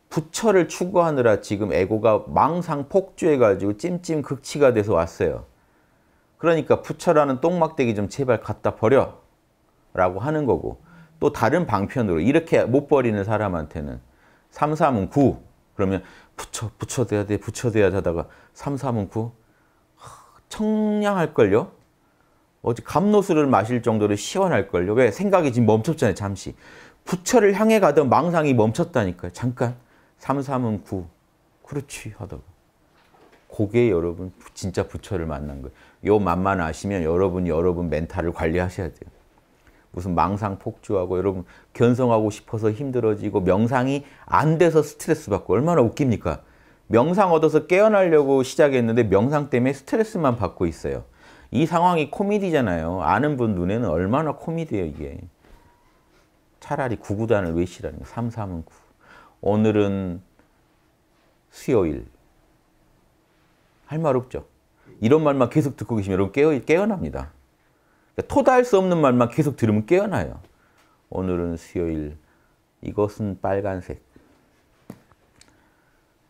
부처를 추구하느라 지금 에고가 망상 폭주해가지고 찜찜 극치가 돼서 왔어요. 그러니까 부처라는 똥막대기 좀 제발 갖다 버려 라고 하는 거고 또 다른 방편으로 이렇게 못 버리는 사람한테는 삼삼은구 그러면 부처, 부처 돼야 돼, 부처 돼야 하다가 삼삼은구 청량할걸요? 어제 감로수를 마실 정도로 시원할걸요? 왜? 생각이 지금 멈췄잖아요, 잠시. 부처를 향해 가던 망상이 멈췄다니까요. 잠깐. 삼삼은구 그렇지 하다가. 그게 여러분 진짜 부처를 만난 거예요. 요 맛만 아시면 여러분 여러분 멘탈을 관리하셔야 돼요. 무슨 망상 폭주하고 여러분 견성하고 싶어서 힘들어지고 명상이 안 돼서 스트레스 받고 얼마나 웃깁니까? 명상 얻어서 깨어나려고 시작했는데 명상 때문에 스트레스만 받고 있어요. 이 상황이 코미디잖아요. 아는 분 눈에는 얼마나 코미디예요, 이게. 차라리 구구단을 외시라는 거. 삼삼은 구. 오늘은 수요일, 할말 없죠. 이런 말만 계속 듣고 계시면 여러분 깨어, 깨어납니다. 그러니까 토다할 수 없는 말만 계속 들으면 깨어나요. 오늘은 수요일, 이것은 빨간색.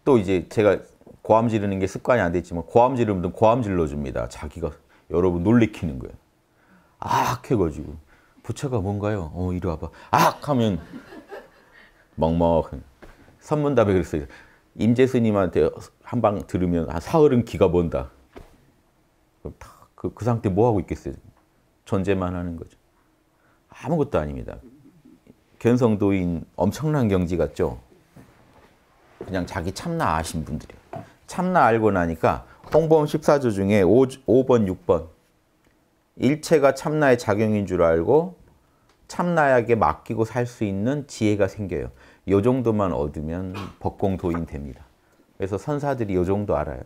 또 이제 제가 고함 지르는 게 습관이 안돼지만 고함 지르면 고함 질러줍니다. 자기가 여러분 놀래키는 거예요. 악 해가지고 부처가 뭔가요? 어 이리 와봐. 악 하면 먹먹. 선문답에 그랬어요. 임재스님한테 한 방 들으면 한 아, 사흘은 기가 먼다그 그, 상태 뭐 하고 있겠어요? 전제만 하는 거죠. 아무것도 아닙니다. 견성도인 엄청난 경지 같죠? 그냥 자기 참나 아신 분들이에요. 참나 알고 나니까 홍범 14조 중에 5, 5번, 6번 일체가 참나의 작용인 줄 알고 참나에게 맡기고 살 수 있는 지혜가 생겨요. 요 정도만 얻으면 법공도인 됩니다. 그래서 선사들이 요 정도 알아요.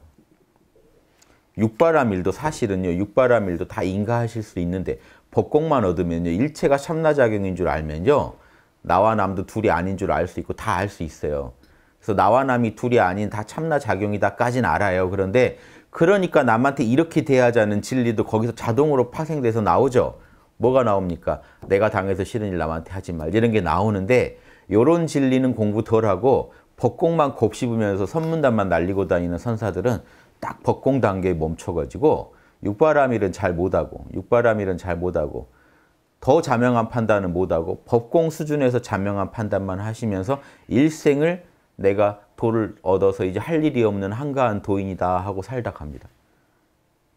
육바라밀도 사실은요. 육바라밀도 다 인가하실 수 있는데 법공만 얻으면요. 일체가 참나작용인 줄 알면요. 나와 남도 둘이 아닌 줄 알 수 있고 다 알 수 있어요. 그래서 나와 남이 둘이 아닌 다 참나작용이다까진 알아요. 그런데 그러니까 남한테 이렇게 대하자는 진리도 거기서 자동으로 파생돼서 나오죠. 뭐가 나옵니까? 내가 당해서 싫은 일 남한테 하지 말 이런 게 나오는데 요런 진리는 공부 덜하고 법공만 곱씹으면서 선문단만 날리고 다니는 선사들은 딱 법공 단계에 멈춰가지고 육바라밀은잘 못하고 육바람일은 잘 못하고 더 자명한 판단은 못하고 법공 수준에서 자명한 판단만 하시면서 일생을 내가 도를 얻어서 이제 할 일이 없는 한가한 도인이다 하고 살다 갑니다.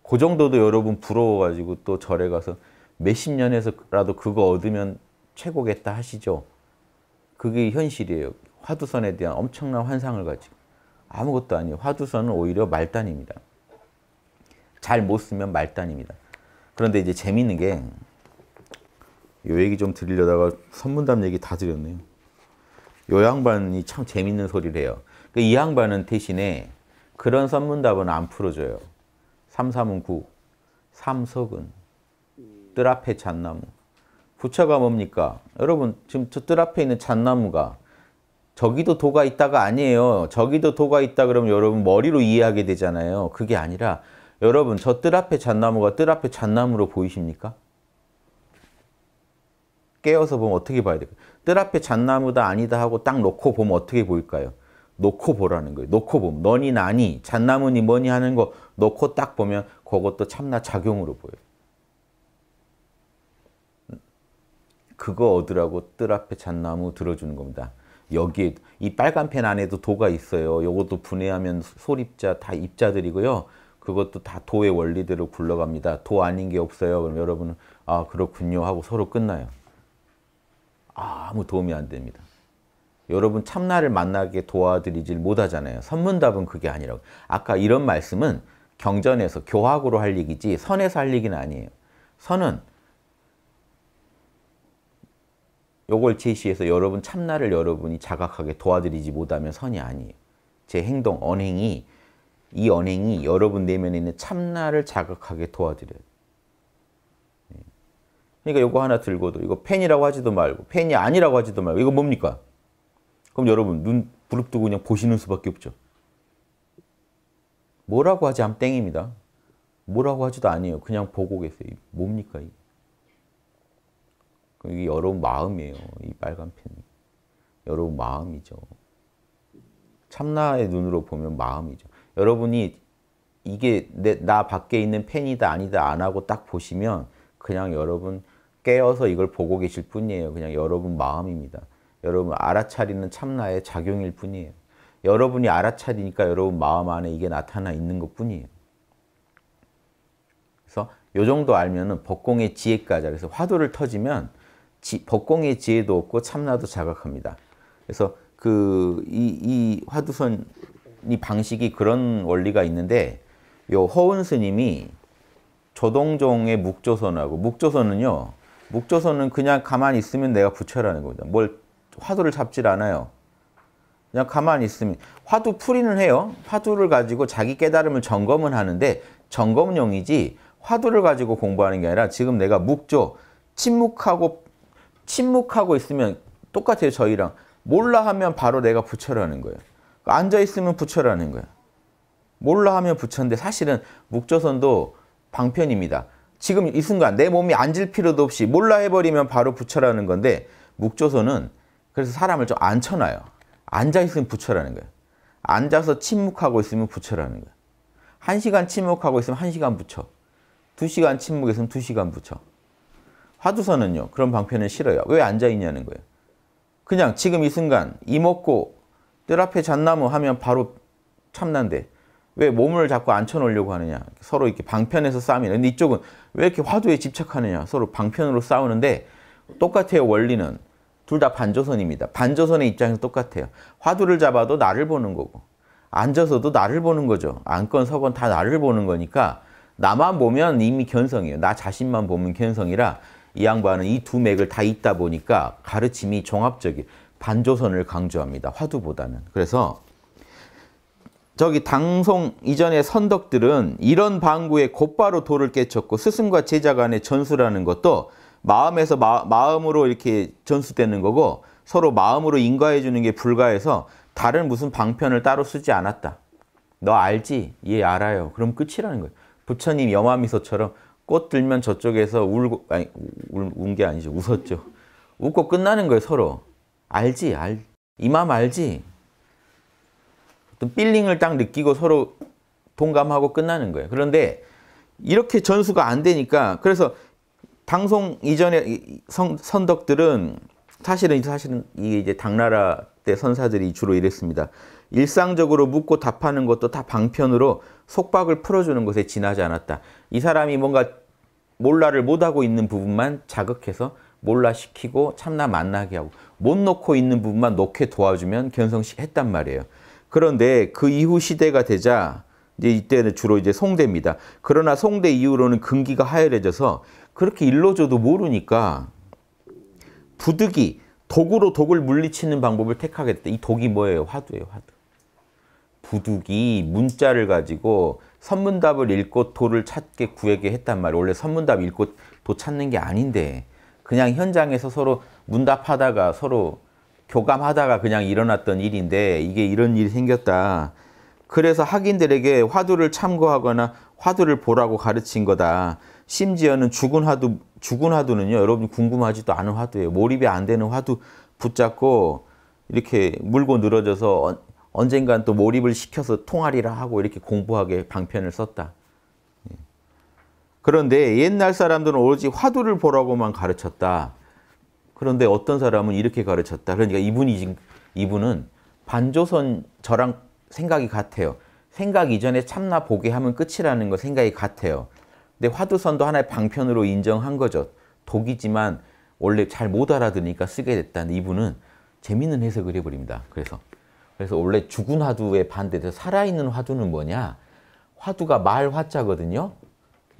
그 정도도 여러분 부러워가지고 또 절에 가서 몇 십 년에서라도 그거 얻으면 최고겠다 하시죠. 그게 현실이에요. 화두선에 대한 엄청난 환상을 가지고. 아무것도 아니에요. 화두선은 오히려 말단입니다. 잘 못 쓰면 말단입니다. 그런데 이제 재밌는 게, 요 얘기 좀 드리려다가 선문담 얘기 다 드렸네요. 요 양반이 참 재밌는 소리를 해요. 그러니까 이 양반은 대신에 그런 선문답은 안 풀어줘요. 삼삼은 구, 삼석은, 뜰 앞에 잣나무, 부처가 뭡니까? 여러분 지금 저 뜰 앞에 있는 잣나무가 저기도 도가 있다가 아니에요. 저기도 도가 있다 그러면 여러분 머리로 이해하게 되잖아요. 그게 아니라 여러분 저 뜰 앞에 잣나무가 뜰 앞에 잣나무로 보이십니까? 깨어서 보면 어떻게 봐야 될까요? 뜰 앞에 잣나무다 아니다 하고 딱 놓고 보면 어떻게 보일까요? 놓고 보라는 거예요. 놓고 보면 너니 나니 잣나무니 뭐니 하는 거 놓고 딱 보면 그것도 참나 작용으로 보여요. 그거 얻으라고 뜰 앞에 잣나무 들어주는 겁니다. 여기에 이 빨간 펜 안에도 도가 있어요. 요것도 분해하면 소립자 다 입자들이고요. 그것도 다 도의 원리대로 굴러갑니다. 도 아닌 게 없어요. 그럼 여러분은 아 그렇군요 하고 서로 끝나요. 아, 무 도움이 안 됩니다. 여러분 참나를 만나게 도와드리질 못하잖아요. 선문답은 그게 아니라고. 아까 이런 말씀은 경전에서 교학으로 할 얘기지 선에서 할 얘기는 아니에요. 선은 요걸 제시해서 여러분 참나를 여러분이 자각하게 도와드리지 못하면 선이 아니에요. 제 행동, 언행이 이 언행이 여러분 내면에 있는 참나를 자각하게 도와드려요. 네. 그러니까 요거 하나 들고도 이거 펜이라고 하지도 말고 펜이 아니라고 하지도 말고 이거 뭡니까? 그럼 여러분 눈 부릅뜨고 그냥 보시는 수밖에 없죠. 뭐라고 하지 암땡입니다. 뭐라고 하지도 아니에요. 그냥 보고 계세요. 뭡니까 이게? 이게 여러분 마음이에요. 이 빨간 펜 여러분 마음이죠. 참나의 눈으로 보면 마음이죠. 여러분이 이게 내, 나 밖에 있는 펜이다 아니다 안 하고 딱 보시면 그냥 여러분 깨어서 이걸 보고 계실 뿐이에요. 그냥 여러분 마음입니다. 여러분 알아차리는 참나의 작용일 뿐이에요. 여러분이 알아차리니까 여러분 마음 안에 이게 나타나 있는 것 뿐이에요. 그래서 요 정도 알면은 법공의 지혜까지 그래서 화두를 터지면 지, 법공의 지혜도 없고 참나도 자각합니다. 그래서 그이이 화두선 이 방식이 그런 원리가 있는데 요 허은 스님이 조동종의 묵조선하고 묵조선은요 묵조선은 그냥 가만히 있으면 내가 부처라는 겁니다. 뭘 화두를 잡질 않아요. 그냥 가만히 있으면 화두 풀이는 해요. 화두를 가지고 자기 깨달음을 점검은 하는데 점검용이지 화두를 가지고 공부하는 게 아니라 지금 내가 묵조 침묵하고 침묵하고 있으면 똑같아요, 저희랑. 몰라 하면 바로 내가 부처라는 거예요. 앉아 있으면 부처라는 거예요. 몰라 하면 부처인데 사실은 묵조선도 방편입니다. 지금 이 순간 내 몸이 앉을 필요도 없이 몰라 해버리면 바로 부처라는 건데 묵조선은 그래서 사람을 좀 앉혀놔요. 앉아있으면 부처라는 거예요. 앉아서 침묵하고 있으면 부처라는 거예요. 한 시간 침묵하고 있으면 한 시간 부처. 두 시간 침묵했으면 두 시간 부처. 화두선은요 그런 방편은 싫어요. 왜 앉아있냐는 거예요. 그냥 지금 이 순간 이 먹고 뜰 앞에 잣나무 하면 바로 참난데 왜 몸을 자꾸 앉혀놓으려고 하느냐. 서로 이렇게 방편에서 싸움이 근데 이쪽은 왜 이렇게 화두에 집착하느냐. 서로 방편으로 싸우는데 똑같아요. 원리는. 둘 다 반조선입니다. 반조선의 입장에서 똑같아요. 화두를 잡아도 나를 보는 거고 앉아서도 나를 보는 거죠. 안건, 서건 다 나를 보는 거니까 나만 보면 이미 견성이에요. 나 자신만 보면 견성이라 이 양반은 이 두 맥을 다 있다 보니까 가르침이 종합적인 반조선을 강조합니다. 화두보다는. 그래서 저기 당송 이전의 선덕들은 이런 방구에 곧바로 돌을 깨쳤고 스승과 제자 간의 전수라는 것도 마음에서 마, 음으로 이렇게 전수되는 거고 서로 마음으로 인과해 주는 게 불가해서 다른 무슨 방편을 따로 쓰지 않았다. 너 알지? 얘 예, 알아요. 그럼 끝이라는 거예요. 부처님 염화미소처럼 꽃 들면 저쪽에서 울고 아니 운게 아니죠 웃었죠 웃고 끝나는 거예요 서로 알지 알이 마음 알지 어떤 필링을 딱 느끼고 서로 동감하고 끝나는 거예요 그런데 이렇게 전수가 안 되니까 그래서 방송 이전에 성, 선덕들은 사실은 사실은 이게 이제 당나라 때 선사들이 주로 이랬습니다 일상적으로 묻고 답하는 것도 다 방편으로 속박을 풀어주는 것에 지나지 않았다. 이 사람이 뭔가 몰라를 못하고 있는 부분만 자극해서 몰라시키고 참나 만나게 하고 못 놓고 있는 부분만 놓게 도와주면 견성했단 말이에요. 그런데 그 이후 시대가 되자 이제 이때는 주로 이제 송대입니다. 그러나 송대 이후로는 근기가 하열해져서 그렇게 일러줘도 모르니까 부득이 독으로 독을 물리치는 방법을 택하게 됐다. 이 독이 뭐예요? 화두예요, 화두. 부득이 문자를 가지고 선문답을 읽고 도를 찾게 구하게 했단 말이에요. 원래 선문답 읽고 도 찾는 게 아닌데 그냥 현장에서 서로 문답하다가 서로 교감하다가 그냥 일어났던 일인데 이게 이런 일이 생겼다. 그래서 학인들에게 화두를 참고하거나 화두를 보라고 가르친 거다. 심지어는 죽은 화두, 죽은 화두는요, 여러분 궁금하지도 않은 화두예요. 몰입이 안 되는 화두 붙잡고 이렇게 물고 늘어져서 언젠간 또 몰입을 시켜서 통하리라 하고 이렇게 공부하게 방편을 썼다. 예. 그런데 옛날 사람들은 오로지 화두를 보라고만 가르쳤다. 그런데 어떤 사람은 이렇게 가르쳤다. 그러니까 이분이 지금 이분은 반조선 저랑 생각이 같아요. 생각 이전에 참나 보게 하면 끝이라는 거 생각이 같아요. 근데 화두선도 하나의 방편으로 인정한 거죠. 독이지만 원래 잘 못 알아들으니까 쓰게 됐다. 근데 이분은 재밌는 해석을 해버립니다. 그래서 그래서 원래 죽은 화두의 반대돼서 살아있는 화두는 뭐냐? 화두가 말 화자거든요.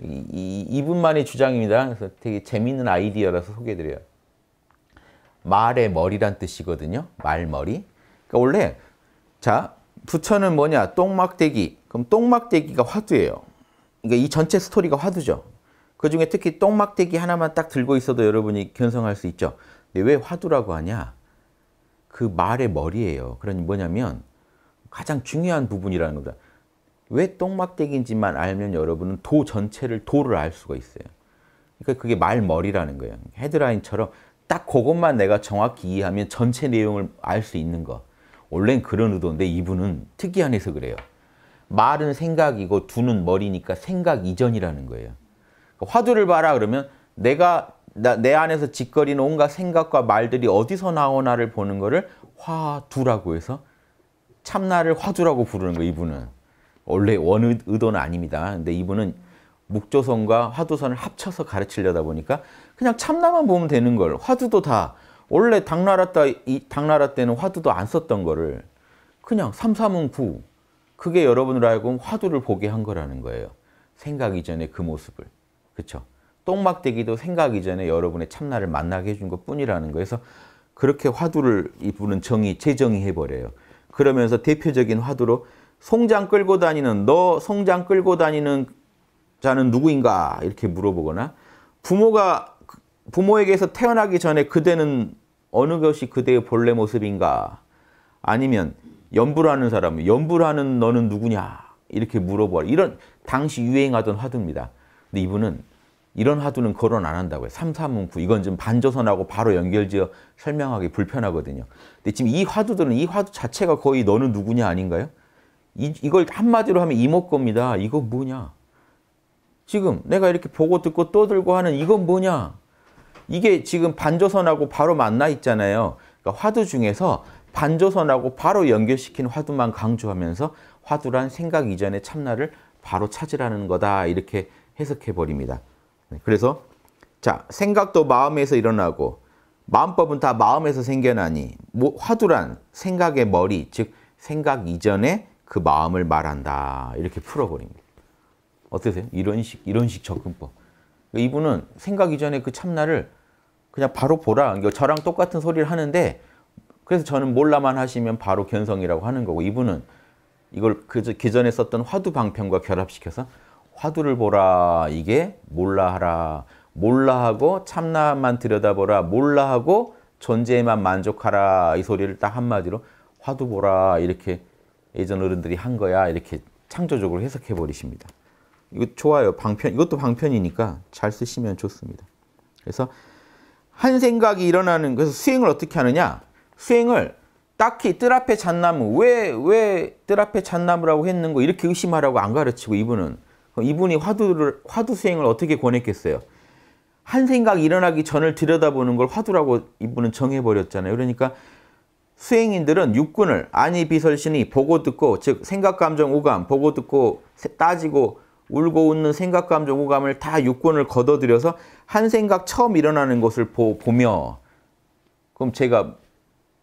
이, 이, 분만의 주장입니다. 그래서 되게 재미있는 아이디어라서 소개해드려요. 말의 머리란 뜻이거든요. 말머리. 그러니까 원래 자 부처는 뭐냐? 똥막대기. 그럼 똥막대기가 화두예요. 그러니까 이 전체 스토리가 화두죠. 그 중에 특히 똥막대기 하나만 딱 들고 있어도 여러분이 견성할 수 있죠. 근데 왜 화두라고 하냐? 그 말의 머리예요. 그러니 뭐냐면 가장 중요한 부분이라는 겁니다. 왜 똥막대기인지만 알면 여러분은 도 전체를 도를 알 수가 있어요. 그러니까 그게 말머리라는 거예요. 헤드라인처럼 딱 그것만 내가 정확히 이해하면 전체 내용을 알 수 있는 거. 원래는 그런 의도인데 이분은 특이한 해석그래요 말은 생각이고 두는 머리니까 생각 이전이라는 거예요. 그러니까 화두를 봐라 그러면 내가 나, 내 안에서 짓거리는 온갖 생각과 말들이 어디서 나오나를 보는 거를 화두라고 해서 참나를 화두라고 부르는 거 이분은 원래 원 의도는 아닙니다. 근데 이분은 목조선과 화두선을 합쳐서 가르치려다 보니까 그냥 참나만 보면 되는 걸 화두도 다 원래 당나라 때, 이 당나라 때는 화두도 안 썼던 거를 그냥 삼삼은 구 그게 여러분으로 하여 화두를 보게 한 거라는 거예요. 생각 이전의 그 모습을. 그렇죠? 똥막대기도 생각 이전에 여러분의 참나를 만나게 해준 것 뿐이라는 거에서 그렇게 화두를 이분은 정의, 재정의해버려요. 그러면서 대표적인 화두로 송장 끌고 다니는 너 송장 끌고 다니는 자는 누구인가 이렇게 물어보거나 부모가 그, 부모에게서 태어나기 전에 그대는 어느 것이 그대의 본래 모습인가 아니면 연불하는 사람 연불하는 너는 누구냐 이렇게 물어보라 이런 당시 유행하던 화두입니다. 근데 이분은 이런 화두는 거론 안 한다고요. 삼사문구 이건 좀 반조선하고 바로 연결지어 설명하기 불편하거든요. 근데 지금 이 화두들은 이 화두 자체가 거의 너는 누구냐 아닌가요? 이, 이걸 한마디로 하면 이목겁니다. 이거 뭐냐? 지금 내가 이렇게 보고 듣고 떠 들고 하는 이건 뭐냐? 이게 지금 반조선하고 바로 만나 있잖아요. 그러니까 화두 중에서 반조선하고 바로 연결시킨 화두만 강조하면서 화두란 생각 이전의 참나를 바로 찾으라는 거다 이렇게 해석해버립니다. 네, 그래서 자 생각도 마음에서 일어나고 마음법은 다 마음에서 생겨나니 뭐, 화두란 생각의 머리 즉 생각 이전에 그 마음을 말한다 이렇게 풀어버립니다. 어떠세요? 이런 식 이런 식 접근법. 그러니까 이분은 생각 이전에 그 참나를 그냥 바로 보라. 그러니까 저랑 똑같은 소리를 하는데 그래서 저는 몰라만 하시면 바로 견성이라고 하는 거고 이분은 이걸 그, 그 전에 썼던 화두 방편과 결합시켜서 화두를 보라 이게 몰라하라 몰라하고 참나만 들여다보라 몰라하고 존재에만 만족하라 이 소리를 딱 한마디로 화두 보라 이렇게 예전 어른들이 한 거야 이렇게 창조적으로 해석해 버리십니다. 이거 좋아요. 방편 이것도 방편이니까 잘 쓰시면 좋습니다. 그래서 한 생각이 일어나는 그래서 수행을 어떻게 하느냐? 수행을 딱히 뜰 앞에 잣나무 왜 왜 뜰 앞에 잣나무라고 했는고 이렇게 의심하라고 안 가르치고 이분은 이분이 화두를 화두 수행을 어떻게 권했겠어요? 한 생각 일어나기 전을 들여다보는 걸 화두라고 이분은 정해 버렸잖아요. 그러니까 수행인들은 육군을 아니 비설신이 보고 듣고 즉 생각 감정 오감 보고 듣고 따지고 울고 웃는 생각 감정 오감을 다 육군을 걷어들여서 한 생각 처음 일어나는 것을 보, 보며 그럼 제가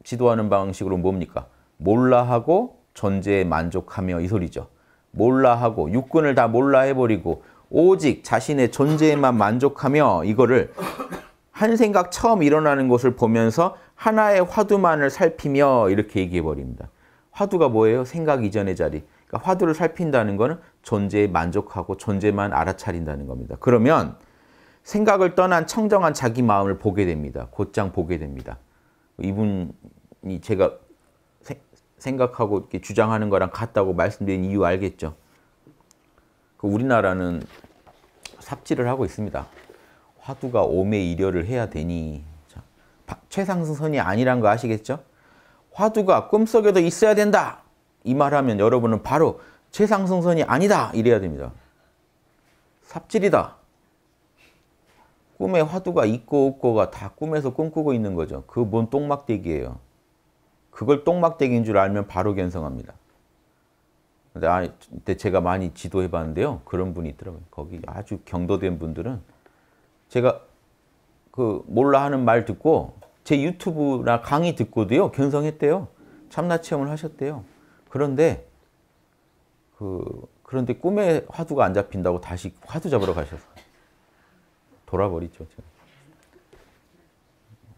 지도하는 방식으로 뭡니까? 몰라하고 존재에 만족하며 이 소리죠. 몰라 하고 육군을 다 몰라 해버리고 오직 자신의 존재에만 만족하며 이거를 한 생각 처음 일어나는 것을 보면서 하나의 화두만을 살피며 이렇게 얘기해버립니다. 화두가 뭐예요? 생각 이전의 자리. 그러니까 화두를 살핀다는 것은 존재에 만족하고 존재만 알아차린다는 겁니다. 그러면 생각을 떠난 청정한 자기 마음을 보게 됩니다. 곧장 보게 됩니다. 이분이 제가 생각하고 이렇게 주장하는 거랑 같다고 말씀드린 이유 알겠죠? 그 우리나라는 삽질을 하고 있습니다. 화두가 오매 이려를 해야 되니 자, 최상승선이 아니란 거 아시겠죠? 화두가 꿈속에도 있어야 된다! 이 말하면 여러분은 바로 최상승선이 아니다! 이래야 됩니다. 삽질이다. 꿈에 화두가 있고 없고가 다 꿈에서 꿈꾸고 있는 거죠. 그 뭔 똥막대기예요. 그걸 똥막대기인 줄 알면 바로 견성합니다. 근데, 아, 근데 제가 많이 지도해 봤는데요. 그런 분이 있더라고요. 거기 아주 경도된 분들은 제가 그 몰라 하는 말 듣고 제 유튜브나 강의 듣고도요. 견성했대요. 참나 체험을 하셨대요. 그런데 그 그런데 꿈에 화두가 안 잡힌다고 다시 화두 잡으러 가셔서 돌아버리죠. 제가.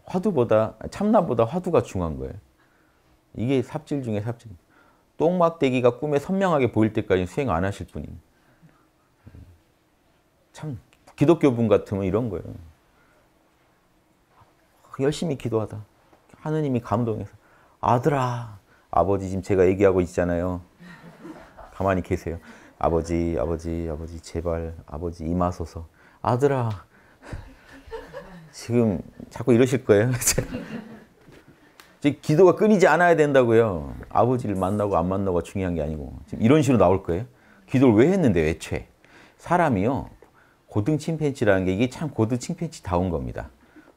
화두보다 참나보다 화두가 중요한 거예요. 이게 삽질 중에 삽질입 똥막대기가 꿈에 선명하게 보일 때까지 수행 안 하실 분입참 기독교분 같으면 이런 거예요. 열심히 기도하다. 하느님이 감동해서 아들아 아버지 지금 제가 얘기하고 있잖아요. 가만히 계세요. 아버지 아버지 아버지 제발 아버지 임하소서 아들아 지금 자꾸 이러실 거예요. 즉 기도가 끊이지 않아야 된다고요. 아버지를 만나고 안 만나고가 중요한 게 아니고 지금 이런 식으로 나올 거예요. 기도를 왜 했는데 애초 사람이요 고등 침팬지라는 게 이게 참 고등 침팬지 다운 겁니다.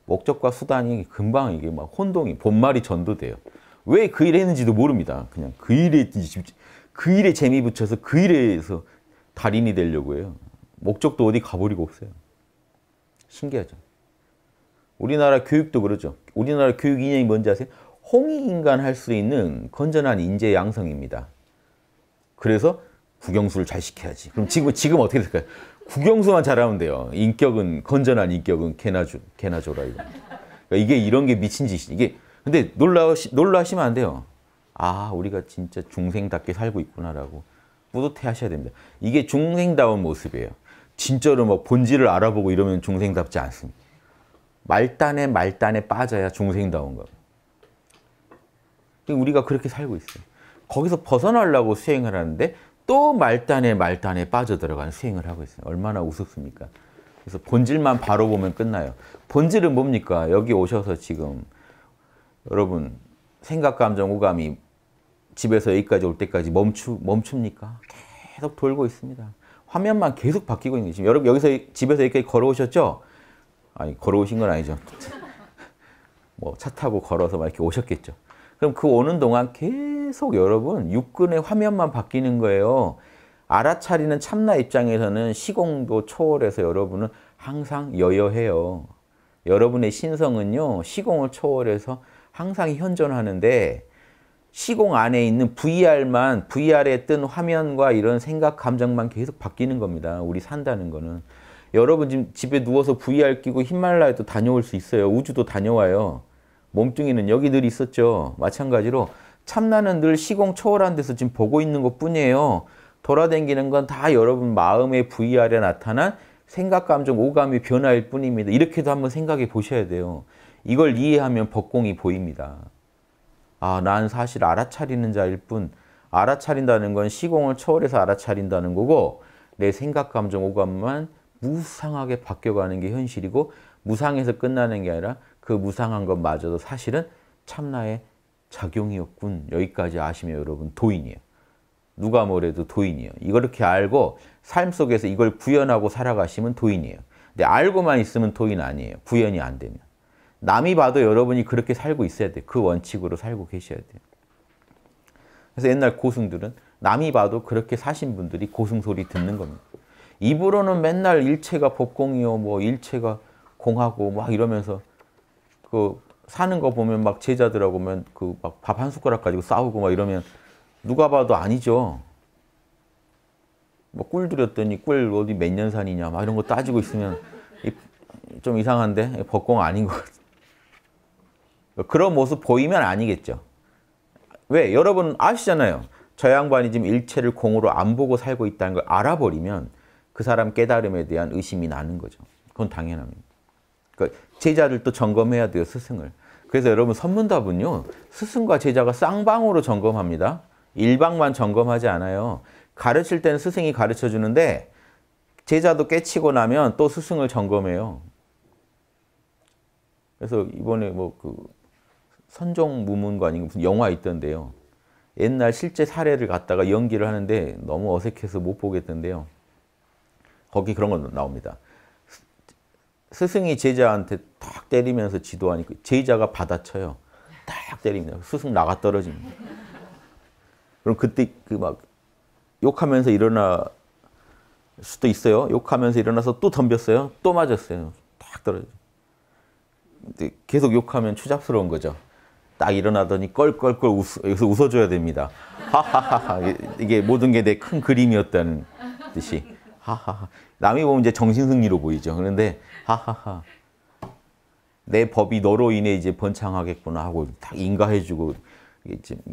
목적과 수단이 금방 이게 막 혼동이 본말이 전도돼요. 왜 그 일을 했는지도 모릅니다. 그냥 그 일에 그 일에 재미 붙여서 그 일에서 달인이 되려고 해요. 목적도 어디 가버리고 없어요. 신기하죠. 우리나라 교육도 그렇죠. 우리나라 교육 이념이 뭔지 아세요? 홍익인간 할 수 있는 건전한 인재 양성입니다. 그래서 국영수를 잘 시켜야지. 그럼 지금, 지금 어떻게 될까요? 국영수만 잘하면 돼요. 인격은, 건전한 인격은 개나, 줘, 개나 줘라, 이거. 그러니까 이게 이런 게 미친 짓이. 이게, 근데 놀라시, 놀라시면 안 돼요. 아, 우리가 진짜 중생답게 살고 있구나라고 뿌듯해 하셔야 됩니다. 이게 중생다운 모습이에요. 진짜로 막 뭐 본질을 알아보고 이러면 중생답지 않습니다. 말단에 말단에 빠져야 중생다운 겁니다. 우리가 그렇게 살고 있어요. 거기서 벗어나려고 수행을 하는데 또 말단에 말단에 빠져들어가 수행을 하고 있어요. 얼마나 우습습니까? 그래서 본질만 바로 보면 끝나요. 본질은 뭡니까? 여기 오셔서 지금 여러분 생각, 감정, 오감이 집에서 여기까지 올 때까지 멈추, 멈춥니까? 계속 돌고 있습니다. 화면만 계속 바뀌고 있는 거죠. 여러분 여기서 집에서 여기까지 걸어오셨죠? 아니 걸어오신 건 아니죠. 뭐 차 타고 걸어서 막 이렇게 오셨겠죠. 그럼 그 오는 동안 계속 여러분 육근의 화면만 바뀌는 거예요. 알아차리는 참나 입장에서는 시공도 초월해서 여러분은 항상 여여해요. 여러분의 신성은요. 시공을 초월해서 항상 현존하는데 시공 안에 있는 VR만 VR에 뜬 화면과 이런 생각, 감정만 계속 바뀌는 겁니다. 우리 산다는 거는. 여러분 지금 집에 누워서 VR 끼고 히말라야도 다녀올 수 있어요. 우주도 다녀와요. 몸뚱이는 여기 늘 있었죠. 마찬가지로 참나는 늘 시공 초월한 데서 지금 보고 있는 것 뿐이에요. 돌아다니는 건 다 여러분 마음의 부위 아래 나타난 생각, 감정, 오감의 변화일 뿐입니다. 이렇게도 한번 생각해 보셔야 돼요. 이걸 이해하면 법공이 보입니다. 아, 난 사실 알아차리는 자일 뿐 알아차린다는 건 시공을 초월해서 알아차린다는 거고 내 생각, 감정, 오감만 무상하게 바뀌어가는 게 현실이고 무상에서 끝나는 게 아니라 그 무상한 것마저도 사실은 참나의 작용이었군. 여기까지 아시면 여러분 도인이에요. 누가 뭐래도 도인이에요. 이걸 이렇게 알고 삶 속에서 이걸 구현하고 살아가시면 도인이에요. 근데 알고만 있으면 도인 아니에요. 구현이 안 되면. 남이 봐도 여러분이 그렇게 살고 있어야 돼그 원칙으로 살고 계셔야 돼 그래서 옛날 고승들은 남이 봐도 그렇게 사신 분들이 고승 소리 듣는 겁니다. 입으로는 맨날 일체가 법공이요, 뭐 일체가 공하고 막 이러면서 그 사는 거 보면 막 제자들하고 보면그 막 밥 한 숟가락 가지고 싸우고 막 이러면 누가 봐도 아니죠. 뭐꿀 들였더니 꿀 어디 몇 년 산이냐 막 이런 거 따지고 있으면 좀 이상한데 법공 아닌 것같아 그런 모습 보이면 아니겠죠. 왜? 여러분 아시잖아요. 저 양반이 지금 일체를 공으로 안 보고 살고 있다는 걸 알아버리면 그 사람 깨달음에 대한 의심이 나는 거죠. 그건 당연합니다. 그러니까 제자를 또 점검해야 돼요, 스승을. 그래서 여러분 선문답은요. 스승과 제자가 쌍방으로 점검합니다. 일방만 점검하지 않아요. 가르칠 때는 스승이 가르쳐 주는데 제자도 깨치고 나면 또 스승을 점검해요. 그래서 이번에 뭐 그 선종 무문관인 무슨 영화 있던데요. 옛날 실제 사례를 갖다가 연기를 하는데 너무 어색해서 못 보겠던데요. 거기 그런 거 나옵니다. 스승이 제자한테 탁 때리면서 지도하니까 제자가 받아쳐요. 딱 때립니다. 스승 나가 떨어집니다. 그럼 그때 그 막 욕하면서 일어나 수도 있어요. 욕하면서 일어나서 또 덤볐어요. 또 맞았어요. 딱 떨어져. 근데 계속 욕하면 추잡스러운 거죠. 딱 일어나더니 껄껄껄 웃, 여기서 웃어줘야 됩니다. 하하하 이게 모든 게 내 큰 그림이었다는 뜻이. 하하하. 남이 보면 이제 정신승리로 보이죠. 그런데 하하하. 내 법이 너로 인해 이제 번창하겠구나 하고 딱 인가해주고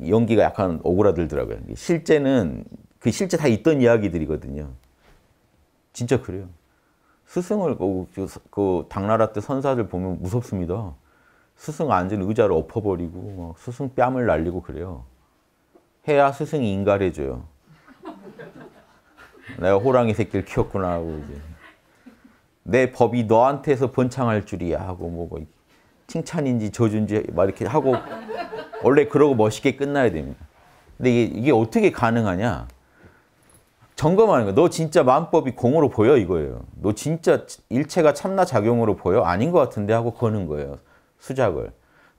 연기가 약간 오그라들더라고요. 실제는 그 실제 다 있던 이야기들이거든요. 진짜 그래요. 스승을 그, 그, 그 당나라 때 선사들 보면 무섭습니다. 스승 앉은 의자를 엎어버리고 스승 뺨을 날리고 그래요. 해야 스승이 인가해줘요. 내가 호랑이 새끼를 키웠구나 하고 이제. 내 법이 너한테서 번창할 줄이야 하고 뭐, 뭐, 칭찬인지 저주인지 막 이렇게 하고 원래 그러고 멋있게 끝나야 됩니다. 근데 이게, 이게 어떻게 가능하냐? 점검하는 거너 진짜 마음법이 공으로 보여 이거예요. 너 진짜 일체가 참나 작용으로 보여? 아닌 것 같은데 하고 거는 거예요. 수작을.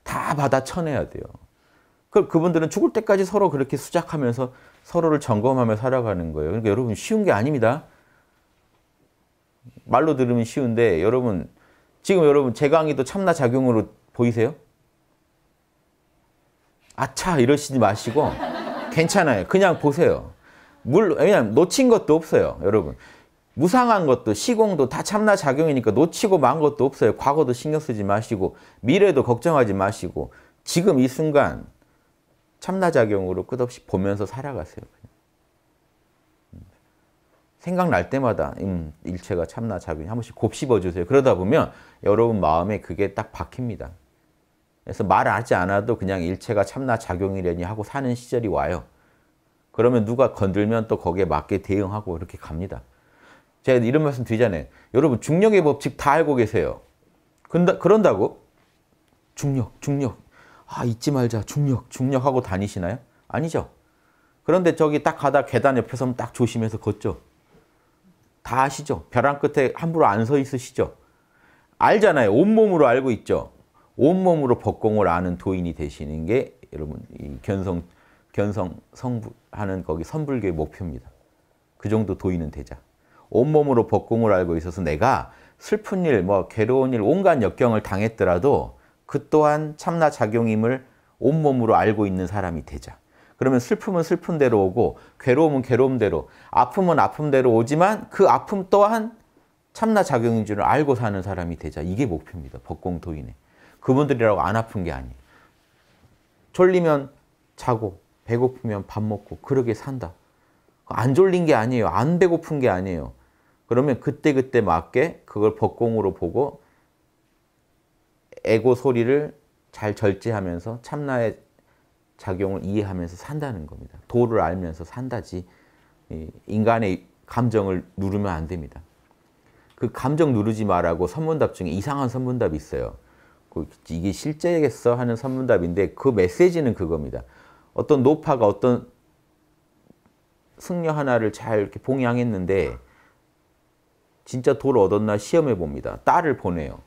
다 받아 쳐내야 돼요. 그 그분들은 죽을 때까지 서로 그렇게 수작하면서 서로를 점검하며 살아가는 거예요. 그러니까 여러분 쉬운 게 아닙니다. 말로 들으면 쉬운데 여러분 지금 여러분 제 강의도 참나 작용으로 보이세요? 아차 이러시지 마시고 괜찮아요. 그냥 보세요. 물 왜냐면 놓친 것도 없어요. 여러분 무상한 것도 시공도 다 참나 작용이니까 놓치고 만 것도 없어요. 과거도 신경 쓰지 마시고 미래도 걱정하지 마시고 지금 이 순간 참나 작용으로 끝없이 보면서 살아가세요. 생각날 때마다 음, 일체가 참나 자비한 번씩 곱씹어 주세요. 그러다 보면 여러분 마음에 그게 딱 박힙니다. 그래서 말하지 않아도 그냥 일체가 참나 작용이려니 하고 사는 시절이 와요. 그러면 누가 건들면 또 거기에 맞게 대응하고 이렇게 갑니다. 제가 이런 말씀 드리잖아요. 여러분 중력의 법칙 다 알고 계세요. 그런다, 그런다고 중력, 중력, 아 잊지 말자, 중력, 중력하고 다니시나요? 아니죠. 그런데 저기 딱 가다 계단 옆에 서딱 조심해서 걷죠. 다 아시죠? 벼랑 끝에 함부로 안 서 있으시죠? 알잖아요. 온몸으로 알고 있죠? 온몸으로 법공을 아는 도인이 되시는 게 여러분 이 견성, 견성 성불하는 거기 선불교의 목표입니다. 그 정도 도인은 되자. 온몸으로 법공을 알고 있어서 내가 슬픈 일, 뭐 괴로운 일, 온갖 역경을 당했더라도 그 또한 참나 작용임을 온몸으로 알고 있는 사람이 되자. 그러면 슬픔은 슬픈 대로 오고 괴로움은 괴로움 대로 아픔은 아픔 대로 오지만 그 아픔 또한 참나 작용인 줄 알고 사는 사람이 되자 이게 목표입니다. 법공도인의 그분들이라고 안 아픈 게 아니에요. 졸리면 자고 배고프면 밥 먹고 그러게 산다. 안 졸린 게 아니에요. 안 배고픈 게 아니에요. 그러면 그때그때 맞게 그걸 법공으로 보고 에고 소리를 잘 절제하면서 참나의 작용을 이해하면서 산다는 겁니다. 도를 알면서 산다지 인간의 감정을 누르면 안 됩니다. 그 감정 누르지 말라고 선문답 중에 이상한 선문답이 있어요. 그 이게 실제겠어 하는 선문답인데 그 메시지는 그겁니다. 어떤 노파가 어떤 승려 하나를 잘 이렇게 봉양했는데 진짜 돌 얻었나 시험해 봅니다. 딸을 보내요.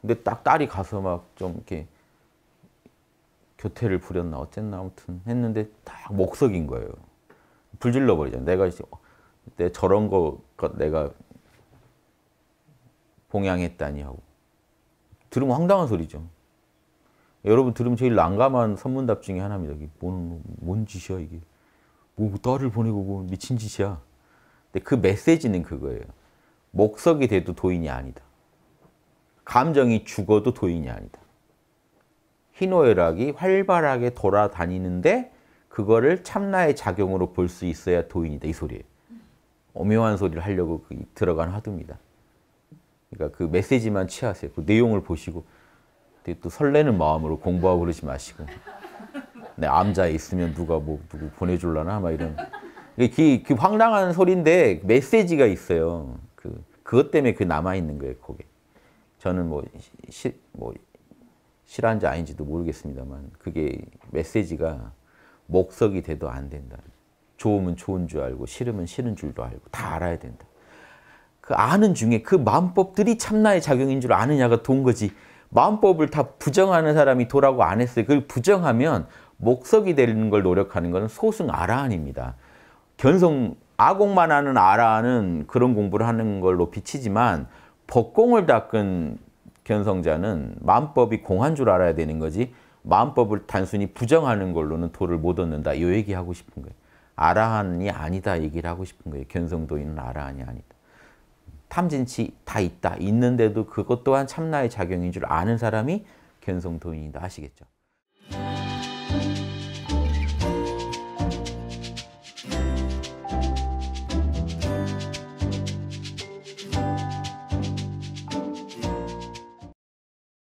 근데 딱 딸이 가서 막 좀 이렇게 교태를 부렸나 어쨌나 아무튼 했는데 딱 목석인 거예요. 불질러 버리잖 내가 이제 어, 내 저런 거 내가 봉양했다니 하고 들으면 황당한 소리죠. 여러분 들으면 제일 난감한 선문답 중에 하나입니다. 이게 뭔, 뭔 짓이야 이게. 뭐 딸을 보내고 뭐 미친 짓이야. 근데 그 메시지는 그거예요. 목석이 돼도 도인이 아니다. 감정이 죽어도 도인이 아니다. 희노애락이 활발하게 돌아다니는데 그거를 참나의 작용으로 볼 수 있어야 도인이다 이 소리예요. 오묘한 소리를 하려고 그 들어간 화두입니다. 그러니까 그 메시지만 취하세요. 그 내용을 보시고 또 설레는 마음으로 공부하고 그러지 마시고 내 암자에 있으면 누가 뭐 누구 보내줄라나 막 이런 그, 그 황당한 소리인데 메시지가 있어요. 그 그것 때문에 그 남아 있는 거예요. 거기 저는 뭐, 뭐 싫어하는지 아닌지도 모르겠습니다만 그게 메시지가 목석이 돼도 안 된다. 좋으면 좋은 줄 알고 싫으면 싫은 줄도 알고 다 알아야 된다. 그 아는 중에 그 마음법들이 참나의 작용인 줄 아느냐가 돈 거지. 마음법을 다 부정하는 사람이 도라고 안 했어요. 그걸 부정하면 목석이 되는 걸 노력하는 것 소승 아라한입니다. 견성 아공만 하는 아라는 그런 공부를 하는 걸로 비치지만 법공을 닦은 견성자는 만법이 공한 줄 알아야 되는 거지 만법을 단순히 부정하는 걸로는 도를 못 얻는다. 이 얘기하고 싶은 거예요. 아라한이 아니다 얘기를 하고 싶은 거예요. 견성도인은 아라한이 아니다. 탐진치 다 있다. 있는데도 그것 또한 참나의 작용인 줄 아는 사람이 견성도인이다 하시겠죠.